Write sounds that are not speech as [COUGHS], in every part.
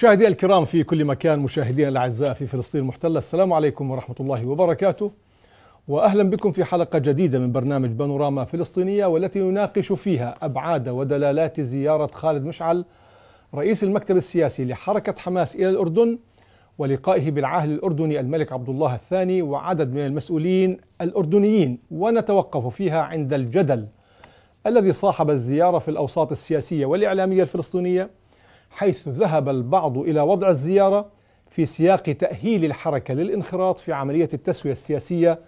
مشاهدينا الكرام في كل مكان مشاهدينا الاعزاء في فلسطين المحتله السلام عليكم ورحمه الله وبركاته واهلا بكم في حلقه جديده من برنامج بانوراما فلسطينيه والتي نناقش فيها ابعاد ودلالات زياره خالد مشعل رئيس المكتب السياسي لحركه حماس الى الاردن ولقائه بالعاهل الاردني الملك عبد الله الثاني وعدد من المسؤولين الاردنيين ونتوقف فيها عند الجدل الذي صاحب الزياره في الاوساط السياسيه والاعلاميه الفلسطينيه حيث ذهب البعض إلى وضع الزيارة في سياق تأهيل الحركة للانخراط في عملية التسوية السياسية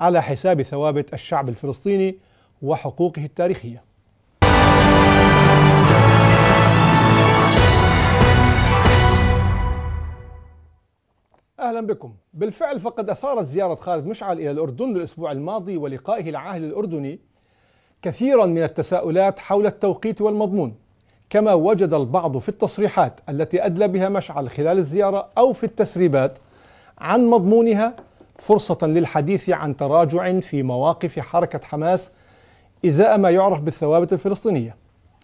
على حساب ثوابت الشعب الفلسطيني وحقوقه التاريخيه اهلا بكم. بالفعل فقد اثارت زياره خالد مشعل الى الاردن الاسبوع الماضي ولقائه العاهل الاردني كثيرا من التساؤلات حول التوقيت والمضمون. كما وجد البعض في التصريحات التي أدلى بها مشعل خلال الزيارة أو في التسريبات عن مضمونها فرصة للحديث عن تراجع في مواقف حركة حماس إزاء ما يعرف بالثوابت الفلسطينية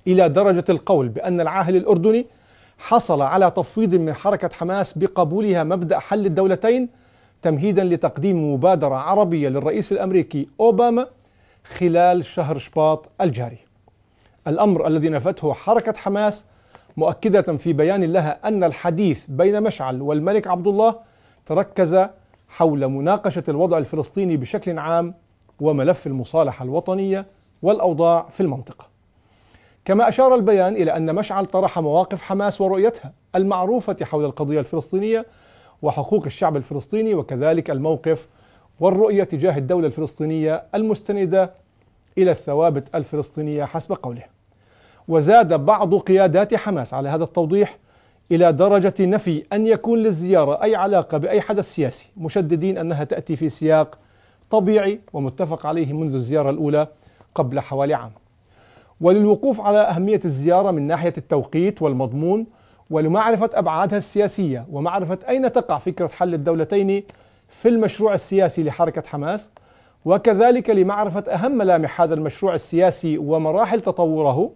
إلى درجة القول بأن العاهل الأردني حصل على تفويض من حركة حماس بقبولها مبدأ حل الدولتين تمهيدا لتقديم مبادرة عربية للرئيس الأمريكي أوباما خلال شهر شباط الجاري الأمر الذي نفته حركة حماس مؤكدة في بيان لها أن الحديث بين مشعل والملك عبد الله تركز حول مناقشة الوضع الفلسطيني بشكل عام وملف المصالحة الوطنية والأوضاع في المنطقة. كما أشار البيان إلى أن مشعل طرح مواقف حماس ورؤيتها المعروفة حول القضية الفلسطينية وحقوق الشعب الفلسطيني وكذلك الموقف والرؤية تجاه الدولة الفلسطينية المستندة إلى الثوابت الفلسطينية حسب قوله وزاد بعض قيادات حماس على هذا التوضيح إلى درجة نفي أن يكون للزيارة أي علاقة بأي حدث سياسي مشددين أنها تأتي في سياق طبيعي ومتفق عليه منذ الزيارة الأولى قبل حوالي عام وللوقوف على أهمية الزيارة من ناحية التوقيت والمضمون ولمعرفة أبعادها السياسية ومعرفة أين تقع فكرة حل الدولتين في المشروع السياسي لحركة حماس وكذلك لمعرفة أهم ملامح هذا المشروع السياسي ومراحل تطوره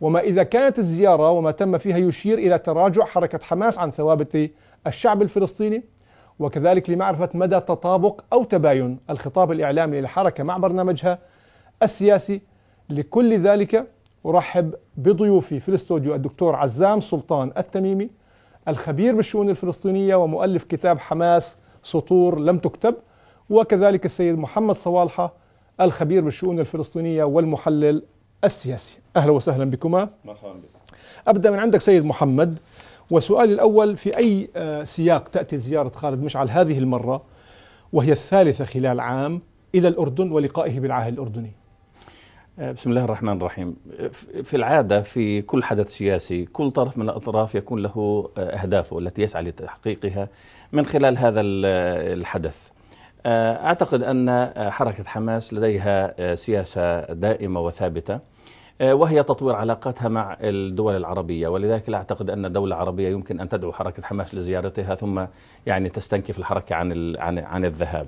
وما إذا كانت الزيارة وما تم فيها يشير إلى تراجع حركة حماس عن ثوابت الشعب الفلسطيني وكذلك لمعرفة مدى تطابق أو تباين الخطاب الإعلامي للحركة مع برنامجها السياسي لكل ذلك أرحب بضيوفي في الاستوديو الدكتور عزام سلطان التميمي الخبير بالشؤون الفلسطينية ومؤلف كتاب حماس سطور لم تكتب وكذلك السيد محمد صوالحة الخبير بالشؤون الفلسطينية والمحلل السياسي أهلا وسهلا بكما مرحبا بك أبدأ من عندك سيد محمد وسؤالي الأول في أي آه، سياق تأتي زيارة خالد مشعل هذه المرة وهي الثالثة خلال عام إلى الأردن ولقائه بالعاهل الأردني آه، بسم الله الرحمن الرحيم في العادة في كل حدث سياسي كل طرف من الأطراف يكون له آه، أهدافه التي يسعى لتحقيقها من خلال هذا الحدث آه، أعتقد أن آه، حركة حماس لديها آه، سياسة دائمة وثابتة وهي تطوير علاقاتها مع الدول العربية ولذلك لا أعتقد أن دولة عربية يمكن أن تدعو حركة حماس لزيارتها ثم يعني تستنكف الحركة عن عن الذهاب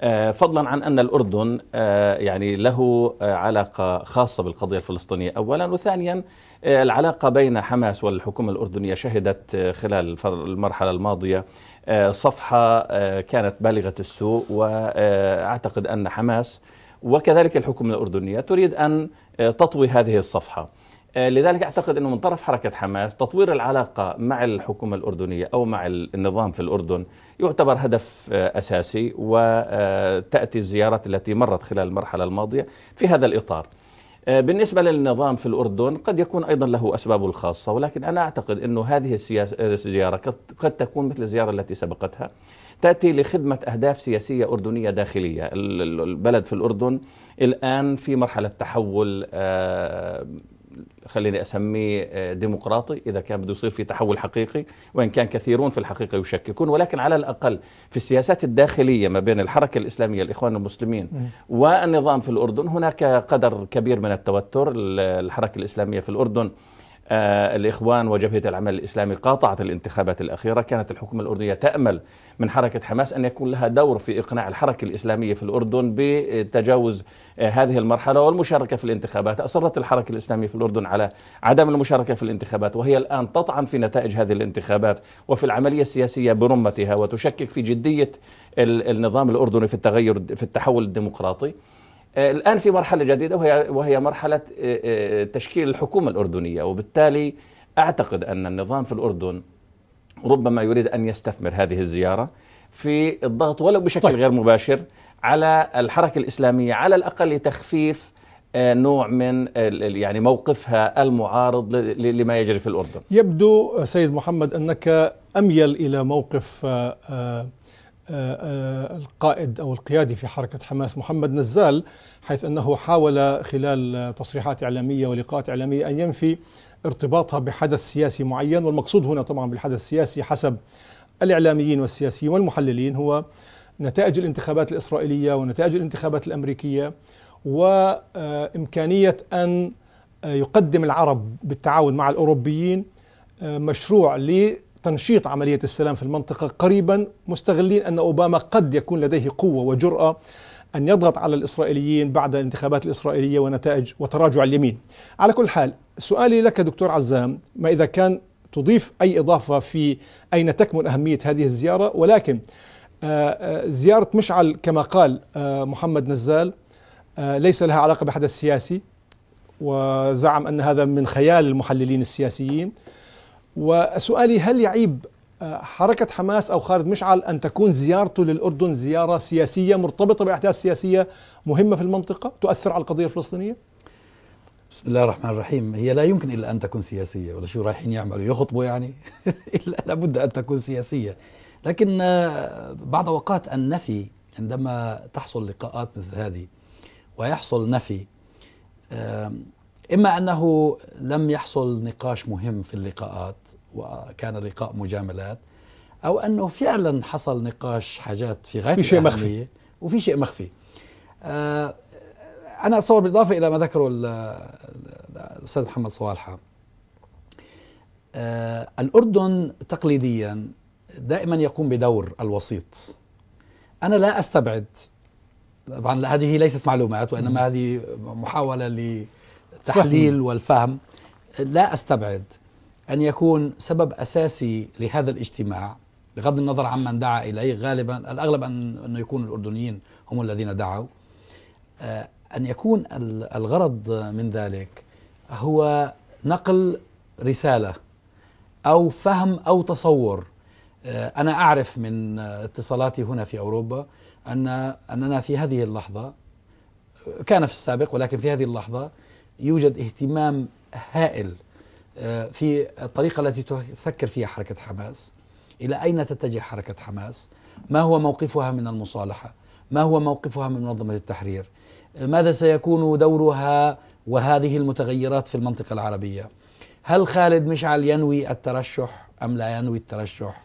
آه، فضلا عن ان الاردن آه، يعني له آه، علاقه خاصه بالقضيه الفلسطينيه اولا وثانيا العلاقه بين حماس والحكومه الاردنيه شهدت خلال المرحله الماضيه صفحه كانت بالغه السوء واعتقد ان حماس وكذلك الحكومه الاردنيه تريد ان تطوي هذه الصفحه آه، لذلك اعتقد انه من طرف حركه حماس تطوير العلاقه مع الحكومه الاردنيه او مع النظام في الاردن يعتبر هدف آه، اساسي وتاتي آه، الزيارات التي مرت خلال المرحله الماضيه في هذا الاطار. بالنسبه للنظام في الاردن قد يكون ايضا له اسبابه الخاصه ولكن انا اعتقد انه هذه الزياره قد تكون مثل الزياره التي سبقتها تاتي لخدمه اهداف سياسيه اردنيه داخليه البلد في الاردن الان في مرحله تحول خليني اسميه آه، ديمقراطي اذا كان بده يصير في تحول حقيقي وان كان كثيرون في الحقيقه يشككون ولكن على الاقل في السياسات الداخليه ما بين الحركه الاسلاميه الاخوان المسلمين والنظام في الاردن هناك قدر كبير من التوتر الحركه الاسلاميه في الاردن آه، الإخوان وجبهة العمل الإسلامي قاطعت الانتخابات الأخيرة كانت الحكومة الأردنية تأمل من حركة حماس أن يكون لها دور في إقناع الحركة الإسلامية في الأردن بتجاوز آه، هذه المرحلة والمشاركة في الانتخابات أصرت الحركة الإسلامية في الأردن على عدم المشاركة في الانتخابات وهي الآن تطعن في نتائج هذه الانتخابات وفي العملية السياسية برمتها وتشكك في جدية النظام الأردني في التغير في التحول الديمقراطي آه، الآن في مرحلة جديدة وهي, وهي مرحلة آه، آه، تشكيل الحكومة الأردنية وبالتالي أعتقد أن النظام في الأردن ربما يريد أن يستثمر هذه الزيارة في الضغط ولو بشكل طيب. غير مباشر على الحركة الإسلامية على الأقل لتخفيف نوع من يعني موقفها المعارض لما يجري في الأردن يبدو سيد محمد أنك أميل إلى موقف آه، آه، القائد أو القيادي في حركة حماس محمد نزال حيث أنه حاول خلال تصريحات إعلامية ولقاءات إعلامية أن ينفي ارتباطها بحدث سياسي معين والمقصود هنا طبعا بالحدث السياسي حسب الإعلاميين والسياسيين والمحللين هو نتائج الانتخابات الإسرائيلية ونتائج الانتخابات الأمريكية وإمكانية أن يقدم العرب بالتعاون مع الأوروبيين آه، مشروع تنشيط عملية السلام في المنطقة قريبا مستغلين أن أوباما قد يكون لديه قوة وجرأة أن يضغط على الإسرائيليين بعد الانتخابات الإسرائيلية ونتائج وتراجع اليمين على كل حال سؤالي لك دكتور عزام ما إذا كان تضيف أي إضافة في أين تكمن أهمية هذه الزيارة ولكن آه، آه، زيارة مشعل كما قال آه، محمد نزال ليس لها علاقة بحدث سياسي وزعم أن هذا من خيال المحللين السياسيين وسؤالي هل يعيب آه، حركة حماس أو خالد مشعل أن تكون زيارته للأردن زيارة سياسية مرتبطة بأحداث سياسية مهمة في المنطقة تؤثر على القضية الفلسطينية؟ بسم الله الرحمن الرحيم هي لا يمكن إلا أن تكون سياسية ولا شو رايحين يعملوا يخطبوا يعني [LAUGHS] إلا لابد أن تكون سياسية لكن آه، بعض أوقات النفي عندما تحصل لقاءات مثل هذه ويحصل نفي إما أنه لم يحصل نقاش مهم في اللقاءات وكان لقاء مجاملات أو أنه فعلا حصل نقاش حاجات في غاية في شيء مخفي وفي شيء مخفي آه، أنا أتصور بالإضافة إلى ما ذكره الأستاذ محمد صوالحة آه، الأردن تقليديا دائما يقوم بدور الوسيط أنا لا أستبعد طبعا هذه ليست معلومات وإنما هذه محاولة التحليل صحيح. والفهم لا استبعد ان يكون سبب اساسي لهذا الاجتماع بغض النظر عمن دعا اليه غالبا الاغلب ان انه يكون الاردنيين هم الذين دعوا آه، ان يكون الغرض من ذلك هو نقل رساله او فهم او تصور آه، انا اعرف من اتصالاتي هنا في اوروبا ان اننا في هذه اللحظه كان في السابق ولكن في هذه اللحظه يوجد اهتمام هائل آه، في الطريقة التي تفكر فيها حركة حماس إلى أين تتجه حركة حماس ما هو موقفها من المصالحة ما هو موقفها من منظمة التحرير آه، ماذا سيكون دورها وهذه المتغيرات في المنطقة العربية هل خالد مشعل ينوي الترشح أم لا ينوي الترشح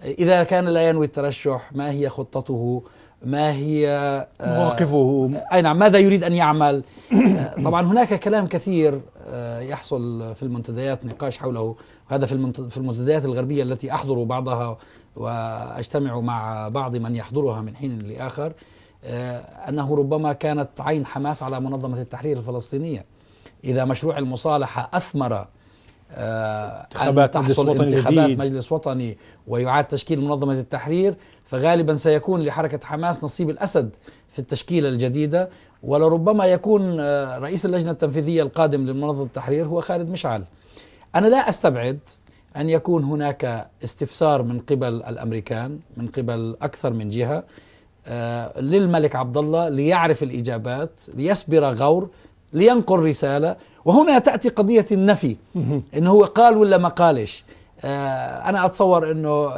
آه، إذا كان لا ينوي الترشح ما هي خطته ما هي آه، مواقفه أي نعم ماذا يريد أن يعمل [CLEARS THROAT] آه، طبعا هناك كلام كثير آه، يحصل في المنتديات نقاش حوله هذا في المنتديات الغربية التي أحضر بعضها وأجتمع مع بعض من يحضرها من حين لآخر أنه ربما كانت عين حماس على منظمة التحرير الفلسطينية إذا مشروع المصالحة أثمر انتخابات مجلس وطني انتخابات جديد. مجلس وطني ويعاد تشكيل منظمة التحرير فغالبا سيكون لحركة حماس نصيب الأسد في التشكيلة الجديدة ولربما يكون آه، رئيس اللجنة التنفيذية القادم لمنظمة التحرير هو خالد مشعل أنا لا أستبعد أن يكون هناك استفسار من قبل الأمريكان من قبل أكثر من جهة آه، للملك عبد الله ليعرف الإجابات ليسبر غور لينقل رسالة وهنا تأتي قضية النفي إنه هو قال ولا ما قالش آه، أنا أتصور أنه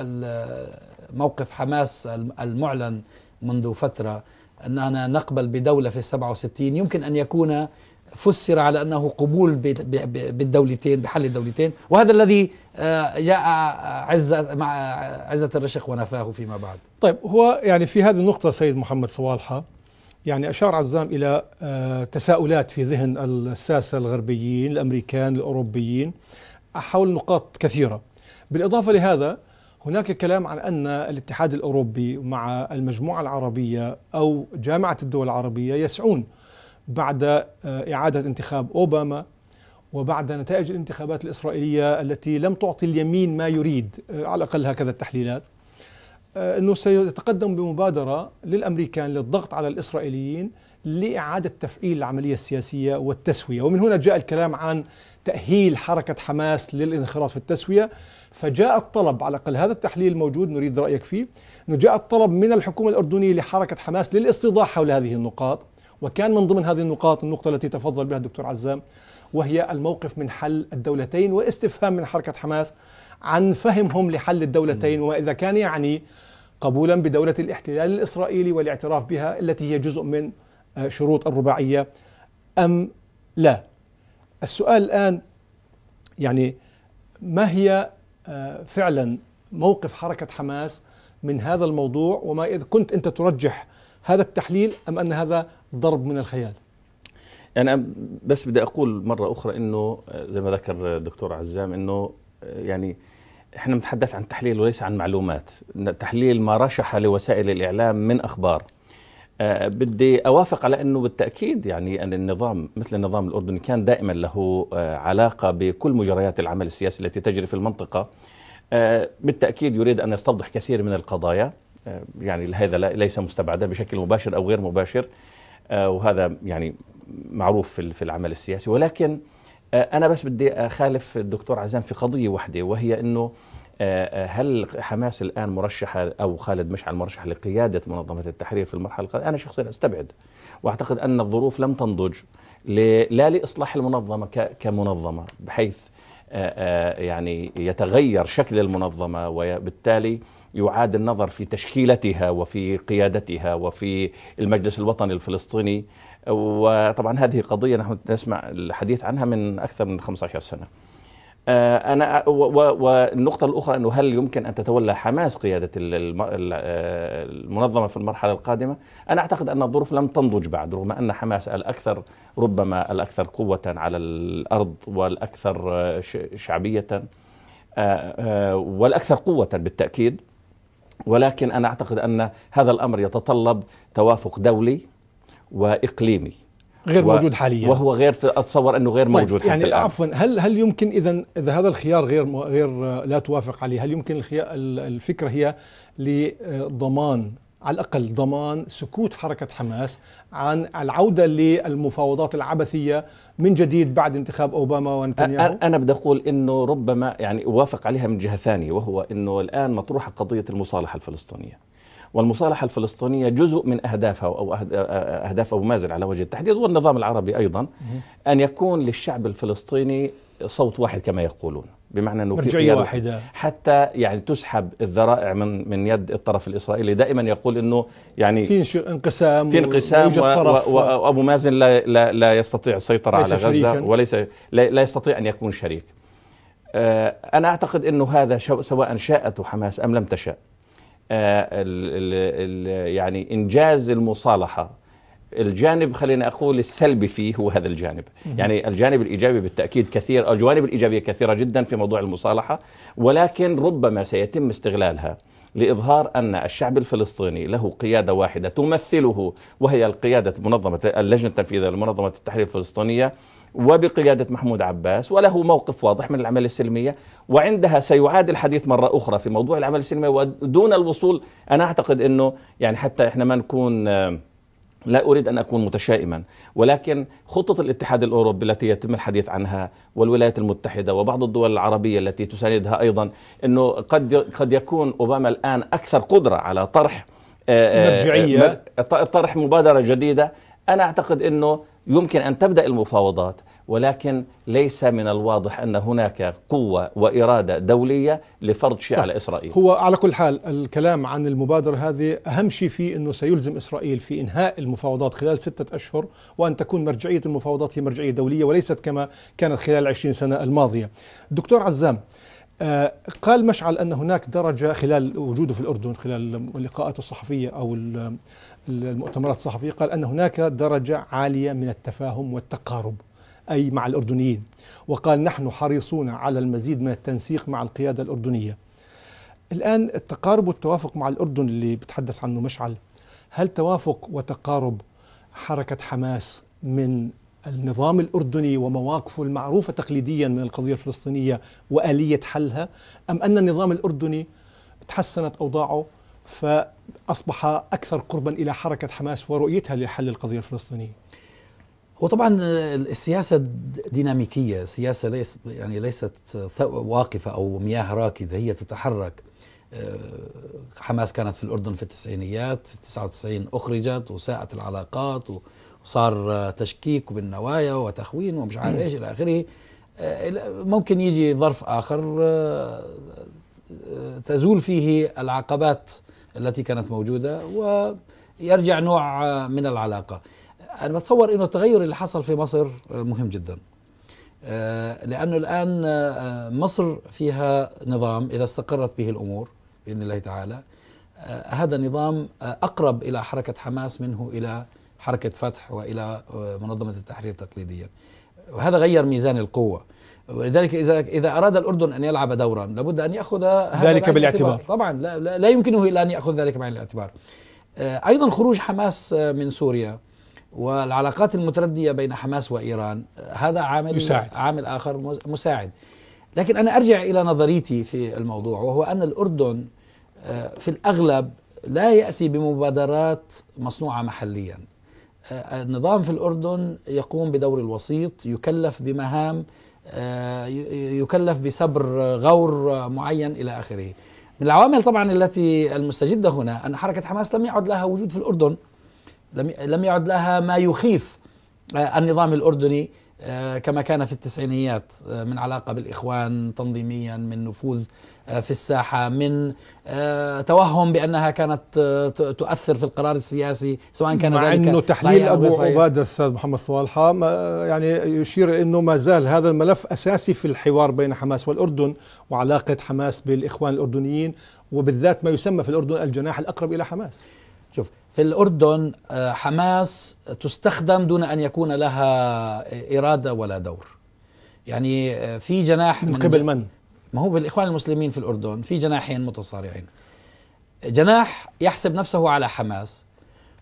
موقف حماس المعلن منذ فترة أننا نقبل بدولة في 67 يمكن أن يكون فسر على أنه قبول بالدولتين بحل الدولتين وهذا الذي آه، جاء عزة مع عزة الرشق ونفاه فيما بعد طيب هو يعني في هذه النقطة سيد محمد صوالحة يعني أشار عزام إلى آه، تساؤلات في ذهن الساسة الغربيين الأمريكان الأوروبيين حول نقاط كثيرة بالإضافة لهذا هناك كلام عن أن الاتحاد الأوروبي مع المجموعة العربية أو جامعة الدول العربية يسعون بعد آه، إعادة انتخاب أوباما وبعد نتائج الانتخابات الإسرائيلية التي لم تعطي اليمين ما يريد آه، على الأقل هكذا التحليلات آه، انه سيتقدم بمبادره للامريكان للضغط على الاسرائيليين لاعاده تفعيل العمليه السياسيه والتسويه، ومن هنا جاء الكلام عن تاهيل حركه حماس للانخراط في التسويه، فجاء الطلب على الاقل هذا التحليل موجود نريد رايك فيه، انه جاء الطلب من الحكومه الاردنيه لحركه حماس للاستيضاح حول هذه النقاط، وكان من ضمن هذه النقاط النقطه التي تفضل بها الدكتور عزام وهي الموقف من حل الدولتين واستفهام من حركه حماس عن فهمهم لحل الدولتين وما إذا كان يعني قبولا بدولة الاحتلال الإسرائيلي والاعتراف بها التي هي جزء من آه، شروط الرباعية أم لا السؤال الآن يعني ما هي آه، فعلا موقف حركة حماس من هذا الموضوع وما اذا كنت أنت ترجح هذا التحليل أم أن هذا ضرب من الخيال يعني أنا بس بدي أقول مرة أخرى أنه آه، زي ما ذكر الدكتور عزام أنه يعني احنا بنتحدث عن تحليل وليس عن معلومات تحليل ما رشح لوسائل الإعلام من أخبار أه بدي أوافق على أنه بالتأكيد يعني أن النظام مثل النظام الأردني كان دائما له آه، علاقة بكل مجريات العمل السياسي التي تجري في المنطقة أه بالتأكيد يريد أن يستوضح كثير من القضايا آه، يعني هذا ليس مستبعدا بشكل مباشر أو غير مباشر آه، وهذا يعني معروف في العمل السياسي ولكن أنا بس بدي أخالف الدكتور عزام في قضية واحدة وهي أنه آه، آه، هل حماس الان مرشحه او خالد مشعل مرشح لقياده منظمه التحرير في المرحله القادمه؟ انا شخصيا استبعد واعتقد ان الظروف لم تنضج لا لاصلاح المنظمه كمنظمه بحيث آه، يعني يتغير شكل المنظمه وبالتالي يعاد النظر في تشكيلتها وفي قيادتها وفي المجلس الوطني الفلسطيني وطبعا هذه قضيه نحن نسمع الحديث عنها من اكثر من 15 سنه. آه، انا آه، والنقطه الاخرى انه هل يمكن ان تتولى حماس قياده آه، المنظمه في المرحله القادمه؟ انا اعتقد ان الظروف لم تنضج بعد رغم ان حماس الاكثر ربما الاكثر قوه على الارض والاكثر شعبيه والاكثر قوه بالتاكيد ولكن انا اعتقد ان هذا الامر يتطلب توافق دولي واقليمي غير و... موجود حاليا وهو غير في اتصور انه غير طيب موجود يعني حتى عفوا هل هل يمكن اذا اذا هذا الخيار غير م... غير آه، لا توافق عليه هل يمكن الفكره هي لضمان على الاقل ضمان سكوت حركه حماس عن العوده للمفاوضات العبثيه من جديد بعد انتخاب اوباما ونتنياهو؟ انا بدي اقول انه ربما يعني اوافق عليها من جهه ثانيه وهو انه الان مطروحه قضيه المصالحه الفلسطينيه. والمصالحة الفلسطينية جزء من أهدافها أو أهداف أبو مازن على وجه التحديد والنظام العربي أيضا أن يكون للشعب الفلسطيني صوت واحد كما يقولون بمعنى انه في واحدة حتى يعني تسحب الذرائع من من يد الطرف الاسرائيلي دائما يقول انه يعني في انقسام في انقسام وابو مازن لا, لا لا يستطيع السيطره على غزه شريكاً. وليس لا, لا يستطيع ان يكون شريك. أه، انا اعتقد انه هذا سواء شاءته حماس ام لم تشاء آه، يعني انجاز المصالحه الجانب خلينا اقول السلبي فيه هو هذا الجانب يعني الجانب الايجابي بالتاكيد كثير الجوانب الايجابيه كثيره جدا في موضوع المصالحه ولكن ربما سيتم استغلالها لإظهار أن الشعب الفلسطيني له قيادة واحدة تمثله وهي القيادة منظمة اللجنة التنفيذية لمنظمة التحرير الفلسطينية وبقيادة محمود عباس وله موقف واضح من العمل السلمية وعندها سيعاد الحديث مرة أخرى في موضوع العمل السلمي ودون الوصول أنا أعتقد أنه يعني حتى إحنا ما نكون آه، لا أريد أن أكون متشائما ولكن خطة الاتحاد الأوروبي التي يتم الحديث عنها والولايات المتحدة وبعض الدول العربية التي تساندها أيضا أنه قد, قد يكون أوباما الآن أكثر قدرة على طرح آه، آه، مرجعية طرح مبادرة جديدة أنا أعتقد أنه يمكن أن تبدأ المفاوضات ولكن ليس من الواضح أن هناك قوة وإرادة دولية لفرض شيء طيب. على إسرائيل هو على كل حال الكلام عن المبادرة هذه أهم شيء فيه أنه سيلزم إسرائيل في إنهاء المفاوضات خلال ستة أشهر وأن تكون مرجعية المفاوضات هي مرجعية دولية وليست كما كانت خلال العشرين سنة الماضية دكتور عزام آه، قال مشعل أن هناك درجة خلال وجوده في الأردن خلال اللقاءات الصحفية أو المؤتمرات الصحفية قال أن هناك درجة عالية من التفاهم والتقارب أي مع الأردنيين وقال نحن حريصون على المزيد من التنسيق مع القيادة الأردنية الآن التقارب والتوافق مع الأردن اللي بتحدث عنه مشعل هل توافق وتقارب حركة حماس من النظام الأردني ومواقفه المعروفة تقليديا من القضية الفلسطينية وآلية حلها أم أن النظام الأردني تحسنت أوضاعه فأصبح أكثر قربا إلى حركة حماس ورؤيتها لحل القضية الفلسطينية هو طبعا السياسه ديناميكيه سياسه ليس يعني ليست واقفه او مياه راكده هي تتحرك آه، حماس كانت في الاردن في التسعينيات في 99 اخرجت وساءت العلاقات وصار تشكيك بالنوايا وتخوين ومش عارف ايش الى اخره آه، ممكن يجي ظرف اخر آه، تزول فيه العقبات التي كانت موجوده ويرجع نوع من العلاقه انا بتصور انه التغير اللي حصل في مصر آه، مهم جدا آه، لانه الان آه، مصر فيها نظام اذا استقرت به الامور باذن الله تعالى هذا النظام اقرب الى حركه حماس منه الى حركه فتح والى منظمه التحرير تقليديا وهذا غير ميزان القوه ولذلك اذا اذا اراد الاردن ان يلعب دورا لابد ان ياخذ هذا ذلك بالاعتبار طبعا لا, لا, يمكنه الا ان ياخذ ذلك بعين الاعتبار ايضا خروج حماس من سوريا والعلاقات المتردية بين حماس وإيران هذا عامل يساعد. عامل آخر مساعد لكن أنا أرجع إلى نظريتي في الموضوع وهو أن الأردن آه، في الأغلب لا يأتي بمبادرات مصنوعة محليا آه، النظام في الأردن يقوم بدور الوسيط يكلف بمهام آه، يكلف بسبر غور معين إلى آخره من العوامل طبعا التي المستجدة هنا أن حركة حماس لم يعد لها وجود في الأردن لم يعد لها ما يخيف آه، النظام الأردني آه، كما كان في التسعينيات آه، من علاقة بالإخوان تنظيميا من نفوذ في الساحة من توهم بأنها كانت تؤثر في القرار السياسي سواء كان مع ذلك أنه تحليل أبو عبادة أستاذ محمد صالحة يعني يشير أنه ما زال هذا الملف أساسي في الحوار بين حماس والأردن وعلاقة حماس بالإخوان الأردنيين وبالذات ما يسمى في الأردن الجناح الأقرب إلى حماس شوف في الأردن آه، حماس تستخدم دون أن يكون لها إرادة ولا دور يعني آه، في جناح من, قبل من؟ ما هو بالإخوان المسلمين في الأردن في جناحين متصارعين جناح يحسب نفسه على حماس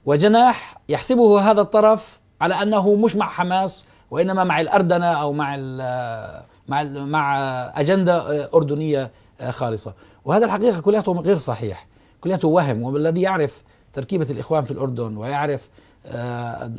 وجناح يحسبه هذا الطرف على أنه مش مع حماس وإنما مع الأردنة أو مع الـ آه، مع الـ مع أجندة أردنية خالصة وهذا الحقيقة كلياته غير صحيح كلياته وهم والذي يعرف تركيبة الإخوان في الأردن ويعرف آه،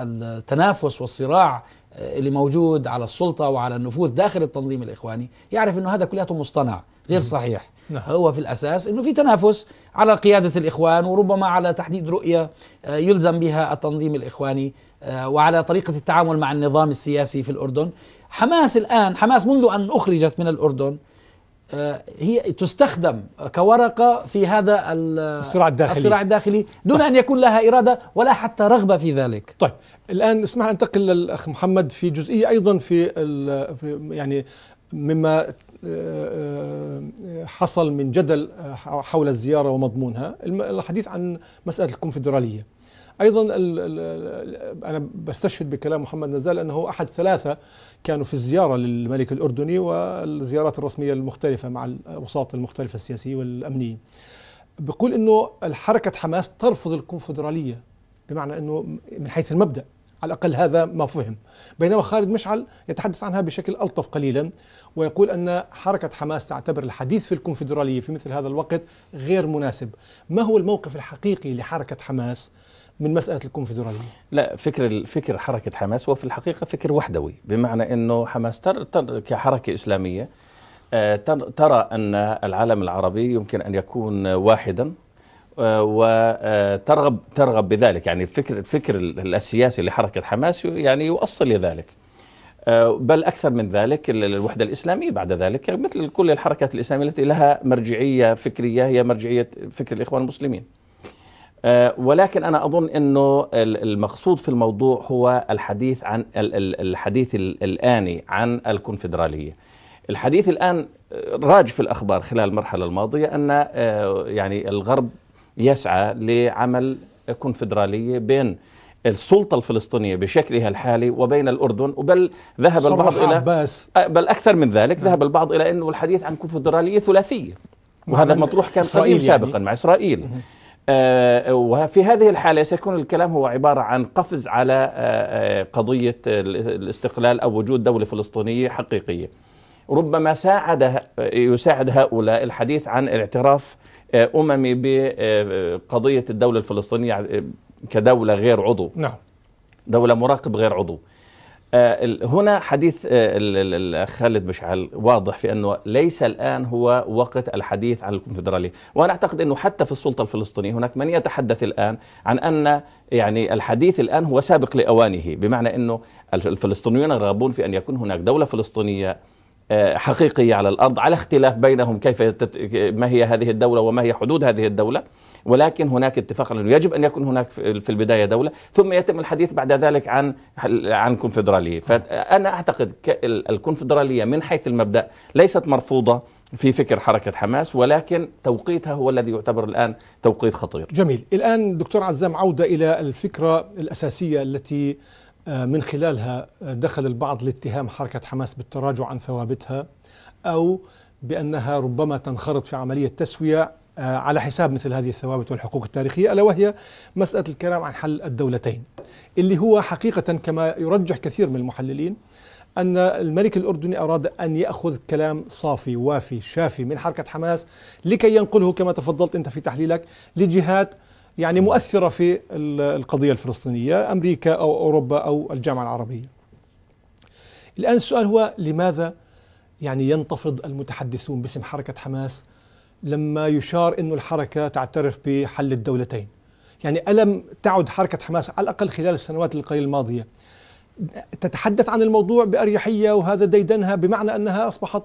التنافس والصراع آه، اللي موجود على السلطة وعلى النفوذ داخل التنظيم الإخواني يعرف أنه هذا كلياته مصطنع غير صحيح نعم. هو في الأساس أنه في تنافس على قيادة الإخوان وربما على تحديد رؤية آه، يلزم بها التنظيم الإخواني وعلى طريقة التعامل مع النظام السياسي في الأردن حماس الآن حماس منذ أن أخرجت من الأردن آه، هي تستخدم كورقه في هذا الصراع الداخلي الصراع الداخلي دون طيب. ان يكون لها اراده ولا حتى رغبه في ذلك. طيب الان اسمح انتقل للاخ محمد في جزئيه ايضا في, في يعني مما آه، آه، حصل من جدل حول الزياره ومضمونها الحديث عن مساله الكونفدراليه. ايضا ال ال انا بستشهد بكلام محمد نزال لانه هو احد ثلاثه كانوا في الزياره للملك الاردني والزيارات الرسميه المختلفه مع الوساط المختلفه السياسيه والامنيه. بقول انه الحركه حماس ترفض الكونفدراليه بمعنى انه من حيث المبدا على الأقل هذا ما فهم بينما خالد مشعل يتحدث عنها بشكل ألطف قليلا ويقول أن حركة حماس تعتبر الحديث في الكونفدرالية في مثل هذا الوقت غير مناسب ما هو الموقف الحقيقي لحركة حماس من مساله الكونفدراليه؟ لا فكر فكر حركه حماس هو في الحقيقه فكر وحدوي بمعنى انه حماس تر تر كحركه اسلاميه آه، ترى ان العالم العربي يمكن ان يكون واحدا آه، وترغب آه، ترغب بذلك يعني الفكر الفكر السياسي لحركه حماس يعني يؤصل لذلك بل اكثر من ذلك الوحده الاسلاميه بعد ذلك مثل كل الحركات الاسلاميه التي لها مرجعيه فكريه هي مرجعيه فكر الاخوان المسلمين آه، ولكن أنا أظن أنه المقصود في الموضوع هو الحديث عن الحديث الآني عن الكونفدرالية الحديث الآن راج في الأخبار خلال المرحلة الماضية أن آه، يعني الغرب يسعى لعمل كونفدرالية بين السلطة الفلسطينية بشكلها الحالي وبين الأردن وبل ذهب البعض إلى عباس. آه، بل أكثر من ذلك ذهب البعض إلى أنه الحديث عن كونفدرالية ثلاثية وهذا المطروح كان قديم يعني. سابقا مع إسرائيل آه، وفي هذه الحالة سيكون الكلام هو عبارة عن قفز على آه، آه، قضية الاستقلال أو وجود دولة فلسطينية حقيقية ربما ساعد يساعد هؤلاء الحديث عن الاعتراف أممي بقضية الدولة الفلسطينية كدولة غير عضو نعم دولة مراقب غير عضو آه، هنا حديث آه، خالد مشعل واضح في أنه ليس الآن هو وقت الحديث عن الكونفدرالية وأنا أعتقد أنه حتى في السلطة الفلسطينية هناك من يتحدث الآن عن أن يعني الحديث الآن هو سابق لأوانه بمعنى أنه الفلسطينيون رغبون في أن يكون هناك دولة فلسطينية آه، حقيقية على الأرض على اختلاف بينهم كيف ما هي هذه الدولة وما هي حدود هذه الدولة ولكن هناك اتفاق انه يجب ان يكون هناك في البدايه دوله ثم يتم الحديث بعد ذلك عن عن كونفدراليه نعم. فانا اعتقد الكونفدراليه من حيث المبدا ليست مرفوضه في فكر حركة حماس ولكن توقيتها هو الذي يعتبر الآن توقيت خطير جميل الآن دكتور عزام عودة إلى الفكرة الأساسية التي آه، من خلالها آه، دخل البعض لاتهام حركة حماس بالتراجع عن ثوابتها أو بأنها ربما تنخرط في عملية تسوية آه، على حساب مثل هذه الثوابت والحقوق التاريخية ألا وهي مسألة الكلام عن حل الدولتين اللي هو حقيقة كما يرجح كثير من المحللين أن الملك الأردني أراد أن يأخذ كلام صافي وافي شافي من حركة حماس لكي ينقله كما تفضلت أنت في تحليلك لجهات يعني مؤثرة في القضية الفلسطينية أمريكا أو أوروبا أو الجامعة العربية الآن السؤال هو لماذا يعني ينتفض المتحدثون باسم حركة حماس لما يشار أن الحركة تعترف بحل الدولتين يعني ألم تعد حركة حماس على الأقل خلال السنوات القليلة الماضية تتحدث عن الموضوع بأريحية وهذا ديدنها بمعنى أنها أصبحت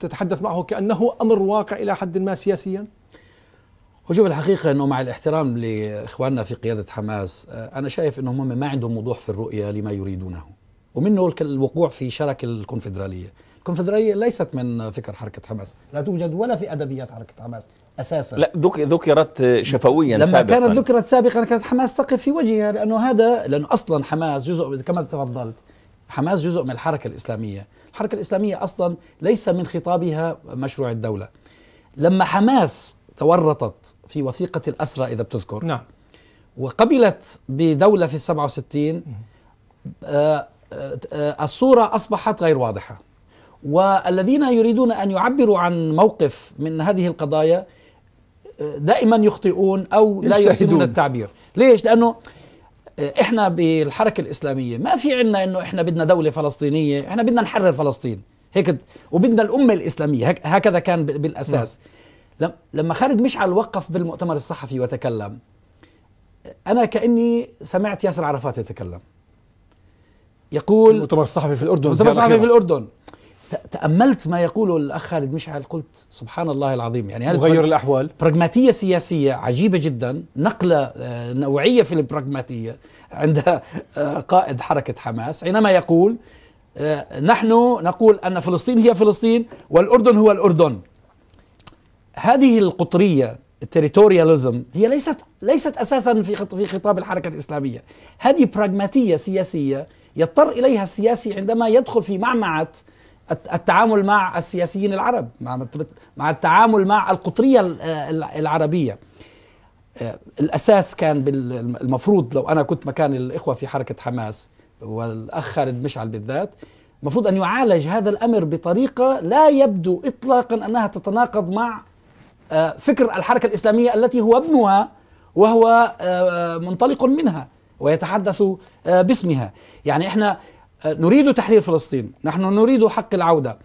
تتحدث معه كأنه أمر واقع إلى حد ما سياسيا وشوف الحقيقة أنه مع الاحترام لإخواننا في قيادة حماس آه، أنا شايف أنهم هم ما عندهم وضوح في الرؤية لما يريدونه ومنه الوقوع في شرك الكونفدرالية الكونفدرالية ليست من فكر حركة حماس لا توجد ولا في أدبيات حركة حماس أساسا لا ذكرت شفويا لما سابقا. كانت ذكرت سابقا كانت حماس تقف في وجهها لأنه هذا لأنه أصلا حماس جزء كما تفضلت حماس جزء من الحركة الإسلامية الحركة الإسلامية أصلا ليس من خطابها مشروع الدولة لما حماس تورطت في وثيقة الأسرى إذا بتذكر نعم وقبلت بدولة في السبعة وستين آه، آه، آه، الصورة أصبحت غير واضحة والذين يريدون ان يعبروا عن موقف من هذه القضايا دائما يخطئون او لا يحسنون التعبير ليش لانه احنا بالحركه الاسلاميه ما في عندنا انه احنا بدنا دوله فلسطينيه احنا بدنا نحرر فلسطين هيك وبدنا الامه الاسلاميه هكذا كان بالاساس م. نعم. لما خالد مشعل وقف بالمؤتمر الصحفي وتكلم انا كاني سمعت ياسر عرفات يتكلم يقول المؤتمر الصحفي في الاردن المؤتمر الصحفي في الاردن تأملت ما يقوله الأخ خالد مشعل قلت سبحان الله العظيم يعني هذا مغير الأحوال براغماتية سياسية عجيبة جدا نقلة آه، نوعية في البراغماتية عند آه، قائد حركة حماس حينما يقول آه، نحن نقول أن فلسطين هي فلسطين والأردن هو الأردن هذه القطرية التريتورياليزم هي ليست ليست اساسا في في خطاب الحركه الاسلاميه، هذه براغماتيه سياسيه يضطر اليها السياسي عندما يدخل في معمعه التعامل مع السياسيين العرب مع التعامل مع القطريه العربيه آه، الاساس كان المفروض لو انا كنت مكان الاخوه في حركه حماس والاخ خالد مشعل بالذات المفروض ان يعالج هذا الامر بطريقه لا يبدو اطلاقا انها تتناقض مع آه، فكر الحركه الاسلاميه التي هو ابنها وهو آه، منطلق منها ويتحدث باسمها يعني احنا نريد تحرير فلسطين نحن نريد حق العودة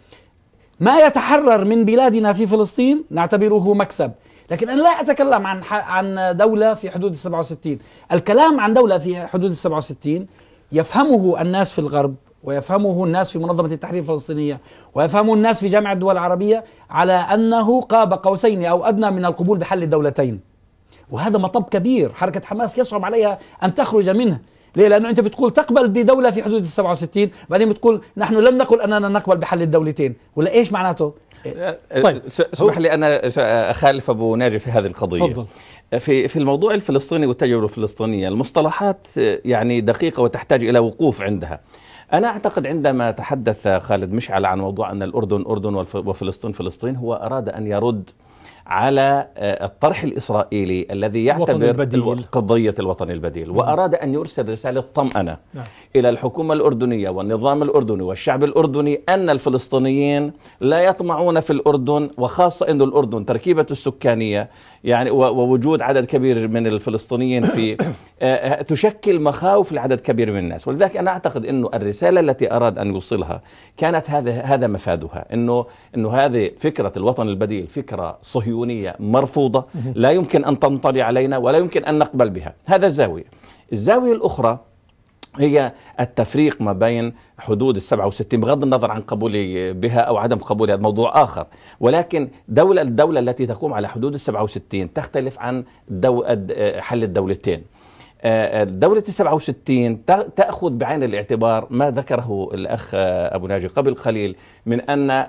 ما يتحرر من بلادنا في فلسطين نعتبره مكسب لكن أنا لا أتكلم عن عن دولة في حدود ال 67 الكلام عن دولة في حدود ال 67 يفهمه الناس في الغرب ويفهمه الناس في منظمة التحرير الفلسطينية ويفهمه الناس في جامعة الدول العربية على أنه قاب قوسين أو أدنى من القبول بحل الدولتين وهذا مطب كبير حركة حماس يصعب عليها أن تخرج منه ليه؟ لأنه أنت بتقول تقبل بدولة في حدود ال 67 بعدين بتقول نحن لم نقل أننا نقبل بحل الدولتين ولا إيش معناته؟ أه، طيب اسمح لي أنا أخالف أبو ناجي في هذه القضية تفضل في في الموضوع الفلسطيني والتجربة الفلسطينية المصطلحات أه، يعني دقيقة وتحتاج إلى وقوف عندها أنا أعتقد عندما تحدث خالد مشعل عن موضوع أن الأردن أردن وفلسطين فلسطين هو أراد أن يرد على آه، الطرح الإسرائيلي الذي يعتبر البديل. قضية الوطن البديل وأراد أن يرسل رسالة طمأنة نعم. إلى الحكومة الأردنية والنظام الأردني والشعب الأردني أن الفلسطينيين لا يطمعون في الأردن وخاصة أن الأردن تركيبة السكانية يعني ووجود عدد كبير من الفلسطينيين في [COUGHS] آه، آه، تشكل مخاوف لعدد كبير من الناس ولذلك أنا أعتقد أنه الرسالة التي أراد أن يوصلها كانت هذا مفادها أنه أنه هذه فكرة الوطن البديل فكرة صهيونية الصهيونية مرفوضة لا يمكن أن تنطلي علينا ولا يمكن أن نقبل بها هذا الزاوية الزاوية الأخرى هي التفريق ما بين حدود ال 67 بغض النظر عن قبولي بها او عدم قبولي هذا موضوع اخر ولكن دوله الدوله التي تقوم على حدود ال 67 تختلف عن دو حل الدولتين آه، آه، دولة السبعة وستين تأخذ بعين الاعتبار ما ذكره الأخ آه، أبو ناجي قبل قليل من أن ال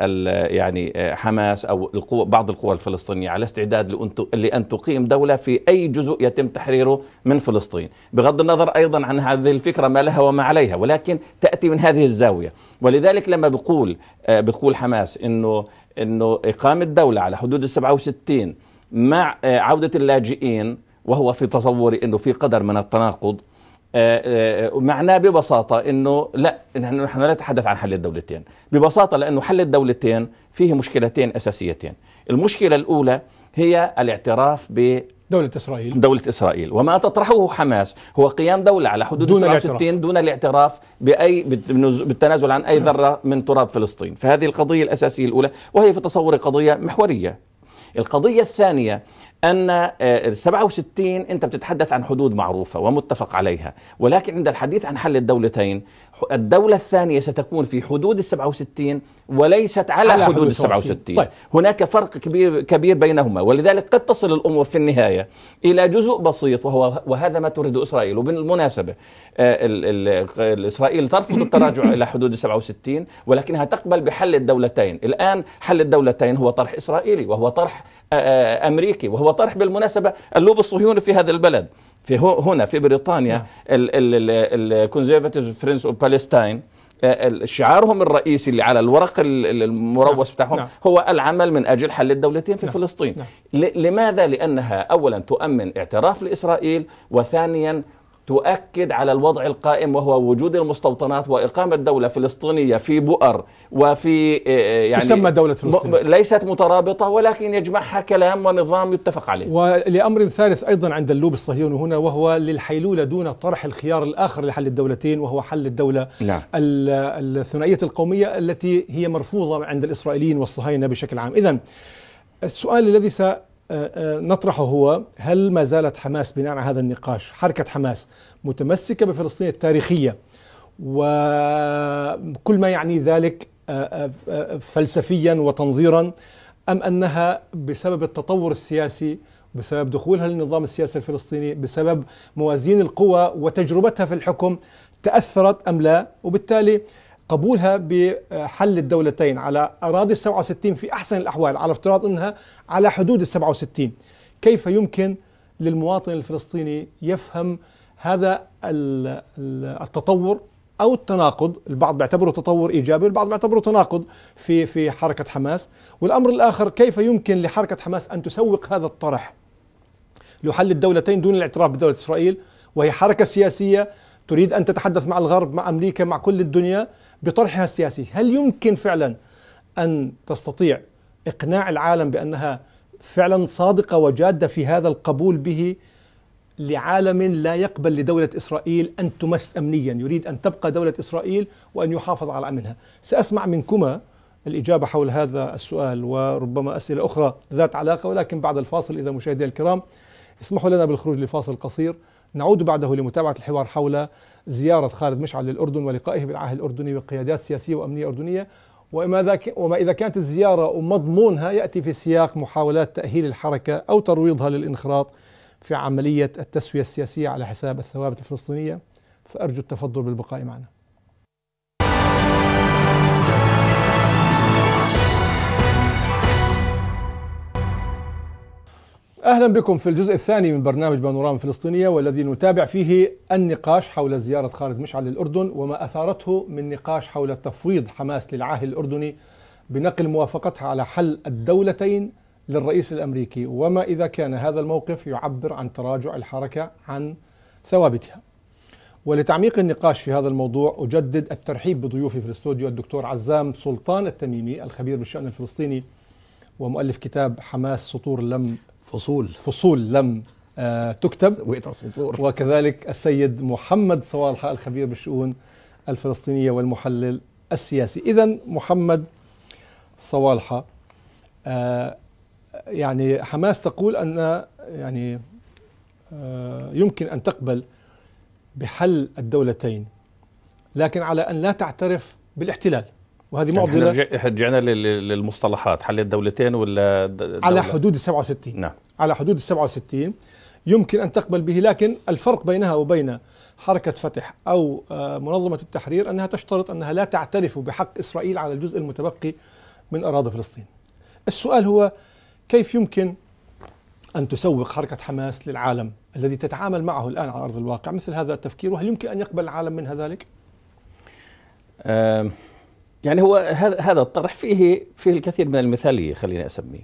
ال يعني حماس أو القوة بعض القوى الفلسطينية على استعداد لأن تقيم دولة في أي جزء يتم تحريره من فلسطين بغض النظر أيضا عن هذه الفكرة ما لها وما عليها ولكن تأتي من هذه الزاوية ولذلك لما بقول بقول حماس أنه أنه إقامة دولة على حدود السبعة وستين مع عودة اللاجئين وهو في تصوري انه في قدر من التناقض آه، آه، معناه ببساطة أنه لا نحن لا نتحدث عن حل الدولتين ببساطة لأنه حل الدولتين فيه مشكلتين أساسيتين المشكلة الأولى هي الاعتراف ب دولة إسرائيل دولة إسرائيل وما تطرحه حماس هو قيام دولة على حدود دون 67 دون الاعتراف بأي بالتنازل عن أي نعم. ذرة من تراب فلسطين فهذه القضية الأساسية الأولى وهي في تصوري قضية محورية القضية الثانية أن 67 آه، أنت بتتحدث عن حدود معروفة ومتفق عليها ولكن عند الحديث عن حل الدولتين الدولة الثانية ستكون في حدود ال 67 وليست على, على حدود ال 67 طيب. هناك فرق كبير كبير بينهما ولذلك قد تصل الأمور في النهاية إلى جزء بسيط وهو وهذا ما تريد إسرائيل وبالمناسبة آه، إسرائيل ترفض التراجع [COUGHS] إلى حدود ال 67 ولكنها تقبل بحل الدولتين الآن حل الدولتين هو طرح إسرائيلي وهو طرح آه، آه، أمريكي وهو طرح بالمناسبة اللوب الصهيوني في هذا البلد في هنا في بريطانيا الكونزرفاتيف فرنس اوف بالستاين شعارهم الرئيسي اللي على الورق المروس نعم. بتاعهم نعم. هو العمل من اجل حل الدولتين في نعم. فلسطين لماذا لانها اولا تؤمن اعتراف لاسرائيل وثانيا تؤكد على الوضع القائم وهو وجود المستوطنات وإقامة دولة فلسطينية في بؤر وفي آه، آه، يعني تسمى دولة فلسطين ليست مترابطة ولكن يجمعها كلام ونظام يتفق عليه ولأمر ثالث أيضا عند اللوب الصهيوني هنا وهو للحيلولة دون طرح الخيار الآخر لحل الدولتين وهو حل الدولة نعم. الثنائية القومية التي هي مرفوضة عند الإسرائيليين والصهاينة بشكل عام إذا السؤال الذي آه، آه، نطرحه هو هل ما زالت حماس بناء على هذا النقاش حركة حماس متمسكة بفلسطين التاريخية وكل ما يعني ذلك آه، فلسفيا وتنظيرا أم أنها بسبب التطور السياسي بسبب دخولها للنظام السياسي الفلسطيني بسبب موازين القوى وتجربتها في الحكم تأثرت أم لا وبالتالي قبولها بحل الدولتين على أراضي 67 في أحسن الأحوال على افتراض أنها على حدود ال 67 كيف يمكن للمواطن الفلسطيني يفهم هذا التطور او التناقض، البعض بيعتبره تطور ايجابي والبعض بيعتبره تناقض في في حركه حماس، والامر الاخر كيف يمكن لحركه حماس ان تسوق هذا الطرح لحل الدولتين دون الاعتراف بدوله اسرائيل وهي حركه سياسيه تريد ان تتحدث مع الغرب مع امريكا مع كل الدنيا بطرحها السياسي هل يمكن فعلا أن تستطيع إقناع العالم بأنها فعلا صادقة وجادة في هذا القبول به لعالم لا يقبل لدولة إسرائيل أن تمس أمنيا يريد أن تبقى دولة إسرائيل وأن يحافظ على أمنها سأسمع منكما الإجابة حول هذا السؤال وربما أسئلة أخرى ذات علاقة ولكن بعد الفاصل إذا مشاهدينا الكرام اسمحوا لنا بالخروج لفاصل قصير نعود بعده لمتابعة الحوار حول زيارة خالد مشعل للأردن ولقائه بالعاهل الأردني وقيادات سياسية وأمنية أردنية وما إذا كانت الزيارة ومضمونها يأتي في سياق محاولات تأهيل الحركة أو ترويضها للانخراط في عملية التسوية السياسية على حساب الثوابت الفلسطينية فأرجو التفضل بالبقاء معنا اهلا بكم في الجزء الثاني من برنامج بانوراما الفلسطينيه والذي نتابع فيه النقاش حول زياره خالد مشعل للاردن وما اثارته من نقاش حول تفويض حماس للعاهل الاردني بنقل موافقتها على حل الدولتين للرئيس الامريكي وما اذا كان هذا الموقف يعبر عن تراجع الحركه عن ثوابتها. ولتعميق النقاش في هذا الموضوع اجدد الترحيب بضيوفي في الاستوديو الدكتور عزام سلطان التميمي الخبير بالشان الفلسطيني ومؤلف كتاب حماس سطور لم فصول فصول لم آه، تكتب السطور وكذلك السيد محمد صوالحة الخبير بالشؤون الفلسطينية والمحلل السياسي إذا محمد صوالحة آه، يعني حماس تقول أن يعني آه، يمكن أن تقبل بحل الدولتين لكن على أن لا تعترف بالاحتلال وهذه يعني معضله احنا رجعنا للمصطلحات حل الدولتين ولا على حدود ال 67 نعم على حدود ال 67 يمكن ان تقبل به لكن الفرق بينها وبين حركه فتح او آه، منظمه التحرير انها تشترط انها لا تعترف بحق اسرائيل على الجزء المتبقي من اراضي فلسطين. السؤال هو كيف يمكن ان تسوق حركه حماس للعالم الذي تتعامل معه الان على ارض الواقع مثل هذا التفكير وهل يمكن ان يقبل العالم منها ذلك؟ أه يعني هو هذا الطرح فيه فيه الكثير من المثاليه خليني اسميه.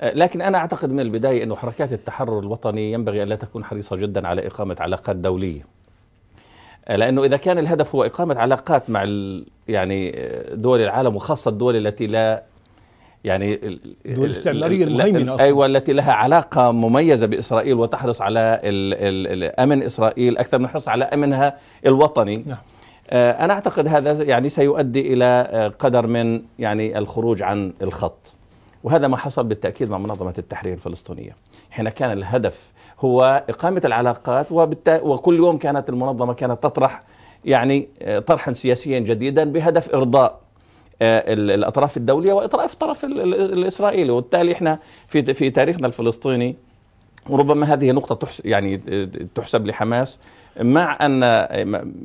آه، لكن انا اعتقد من البدايه انه حركات التحرر الوطني ينبغي ان لا تكون حريصه جدا على اقامه علاقات دوليه. آه، لانه اذا كان الهدف هو اقامه علاقات مع يعني آه، دول العالم وخاصه الدول التي لا يعني الدول الاستعماريه المهيمنه اصلا ايوه التي لها علاقه مميزه باسرائيل وتحرص على الـ الـ الـ امن اسرائيل اكثر من حرص على امنها الوطني نعم. آه، انا اعتقد هذا يعني سيؤدي الى آه، قدر من يعني الخروج عن الخط وهذا ما حصل بالتاكيد مع منظمه التحرير الفلسطينيه حين كان الهدف هو اقامه العلاقات وبالت... وكل يوم كانت المنظمه كانت تطرح يعني آه، طرحا سياسيا جديدا بهدف ارضاء الاطراف الدوليه واطراف الطرف الاسرائيلي وبالتالي احنا في في تاريخنا الفلسطيني وربما هذه نقطة يعني تحسب لحماس مع أن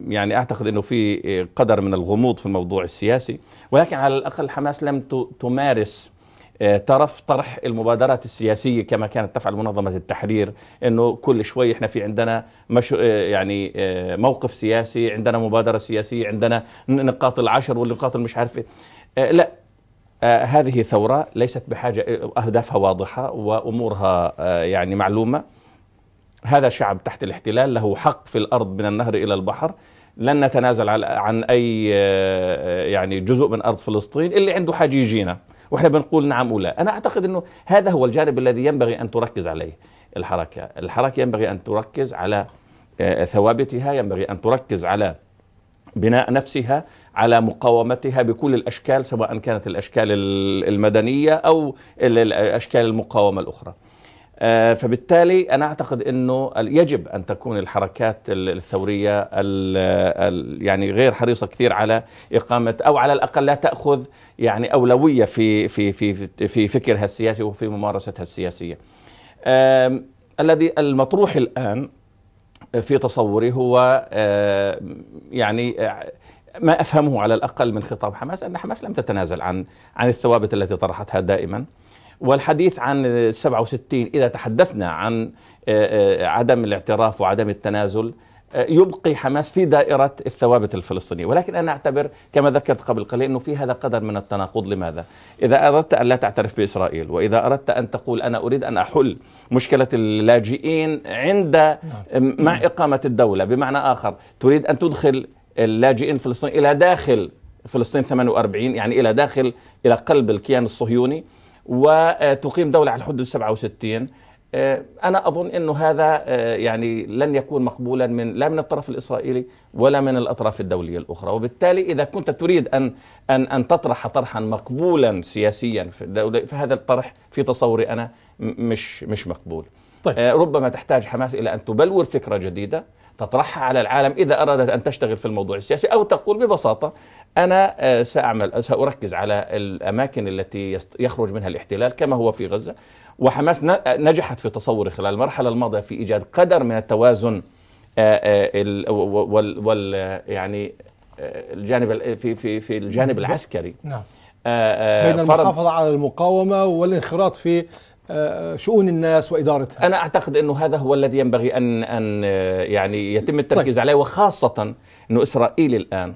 يعني أعتقد أنه في قدر من الغموض في الموضوع السياسي ولكن على الأقل حماس لم تمارس آه، طرف طرح المبادرات السياسية كما كانت تفعل منظمة التحرير أنه كل شوي إحنا في عندنا مش آه، يعني آه، موقف سياسي عندنا مبادرة سياسية عندنا نقاط العشر والنقاط المش عارفة إيه، لا آه هذه ثورة ليست بحاجة آه، أهدافها واضحة وأمورها آه يعني معلومة هذا شعب تحت الاحتلال له حق في الأرض من النهر إلى البحر لن نتنازل عن أي آه،, آه يعني جزء من أرض فلسطين اللي عنده حاجة يجينا واحنا بنقول نعم ولا أنا أعتقد أنه هذا هو الجانب الذي ينبغي أن تركز عليه الحركة الحركة ينبغي أن تركز على آه، ثوابتها ينبغي أن تركز على بناء نفسها على مقاومتها بكل الاشكال سواء كانت الاشكال المدنيه او الاشكال المقاومه الاخرى. آه، فبالتالي انا اعتقد انه يجب ان تكون الحركات الثوريه ال يعني غير حريصه كثير على اقامه او على الاقل لا تاخذ يعني اولويه في في في في فكرها السياسي وفي ممارستها السياسيه. الذي المطروح الان في تصوري هو آه، يعني آه، ما افهمه على الاقل من خطاب حماس ان حماس لم تتنازل عن عن الثوابت التي طرحتها دائما والحديث عن 67 اذا تحدثنا عن آه، عدم الاعتراف وعدم التنازل يبقي حماس في دائرة الثوابت الفلسطينية ولكن أنا أعتبر كما ذكرت قبل قليل أنه في هذا قدر من التناقض لماذا؟ إذا أردت أن لا تعترف بإسرائيل وإذا أردت أن تقول أنا أريد أن أحل مشكلة اللاجئين عند نعم. مع إقامة الدولة بمعنى آخر تريد أن تدخل اللاجئين الفلسطينيين إلى داخل فلسطين 48 يعني إلى داخل إلى قلب الكيان الصهيوني وتقيم دولة على الحدود 67 آه، أنا أظن أنه هذا آه، يعني لن يكون مقبولا من لا من الطرف الإسرائيلي ولا من الأطراف الدولية الأخرى وبالتالي إذا كنت تريد أن أن أن تطرح طرحا مقبولا سياسيا في الدولة فهذا الطرح في تصوري أنا مش مش مقبول طيب. آه، ربما تحتاج حماس إلى أن تبلور فكرة جديدة تطرحها على العالم إذا أرادت أن تشتغل في الموضوع السياسي أو تقول ببساطة أنا سأعمل سأركز على الأماكن التي يخرج منها الاحتلال كما هو في غزة وحماس نجحت في تصور خلال المرحلة الماضية في إيجاد قدر من التوازن آه، آه، وال, وال يعني آه، الجانب في في في الجانب العسكري نعم بين المحافظة على المقاومة والانخراط في شؤون الناس وادارتها انا اعتقد انه هذا هو الذي ينبغي ان ان يعني يتم التركيز طيب. عليه وخاصه انه اسرائيل الان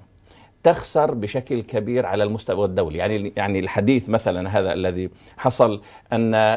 تخسر بشكل كبير على المستوى الدولي يعني يعني الحديث مثلا هذا الذي حصل ان آه،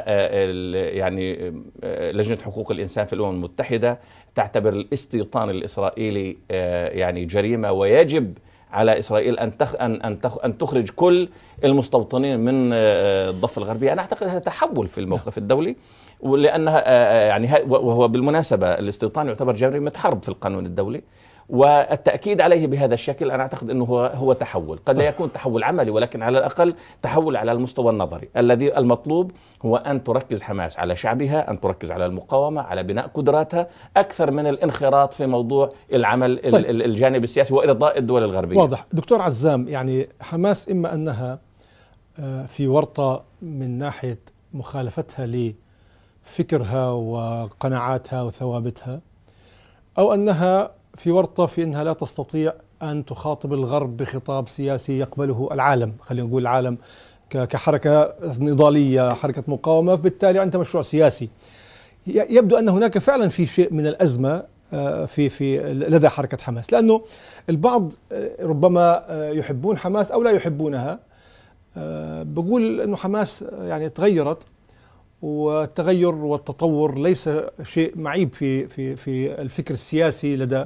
يعني آه، لجنه حقوق الانسان في الامم المتحده تعتبر الاستيطان الاسرائيلي آه، يعني جريمه ويجب على اسرائيل ان تخ... ان ان, تخ... أن تخرج كل المستوطنين من الضفه الغربيه، انا اعتقد هذا تحول في الموقف الدولي ولانها يعني وهو بالمناسبه الاستيطان يعتبر جريمه حرب في القانون الدولي. والتأكيد عليه بهذا الشكل أنا أعتقد أنه هو, هو تحول قد لا طيب. يكون تحول عملي ولكن على الأقل تحول على المستوى النظري الذي المطلوب هو أن تركز حماس على شعبها أن تركز على المقاومة على بناء قدراتها أكثر من الانخراط في موضوع العمل طيب. الجانب السياسي وإرضاء الدول الغربية واضح دكتور عزام يعني حماس إما أنها آه، في ورطة من ناحية مخالفتها لفكرها وقناعاتها وثوابتها أو أنها في ورطة في أنها لا تستطيع أن تخاطب الغرب بخطاب سياسي يقبله العالم خلينا نقول العالم كحركة نضالية حركة مقاومة بالتالي عندها مشروع سياسي يبدو أن هناك فعلا في شيء من الأزمة آه، في في لدى حركة حماس لأنه البعض آه، ربما آه، يحبون حماس أو لا يحبونها بقول أنه حماس يعني تغيرت والتغير والتطور ليس شيء معيب في في في الفكر السياسي لدى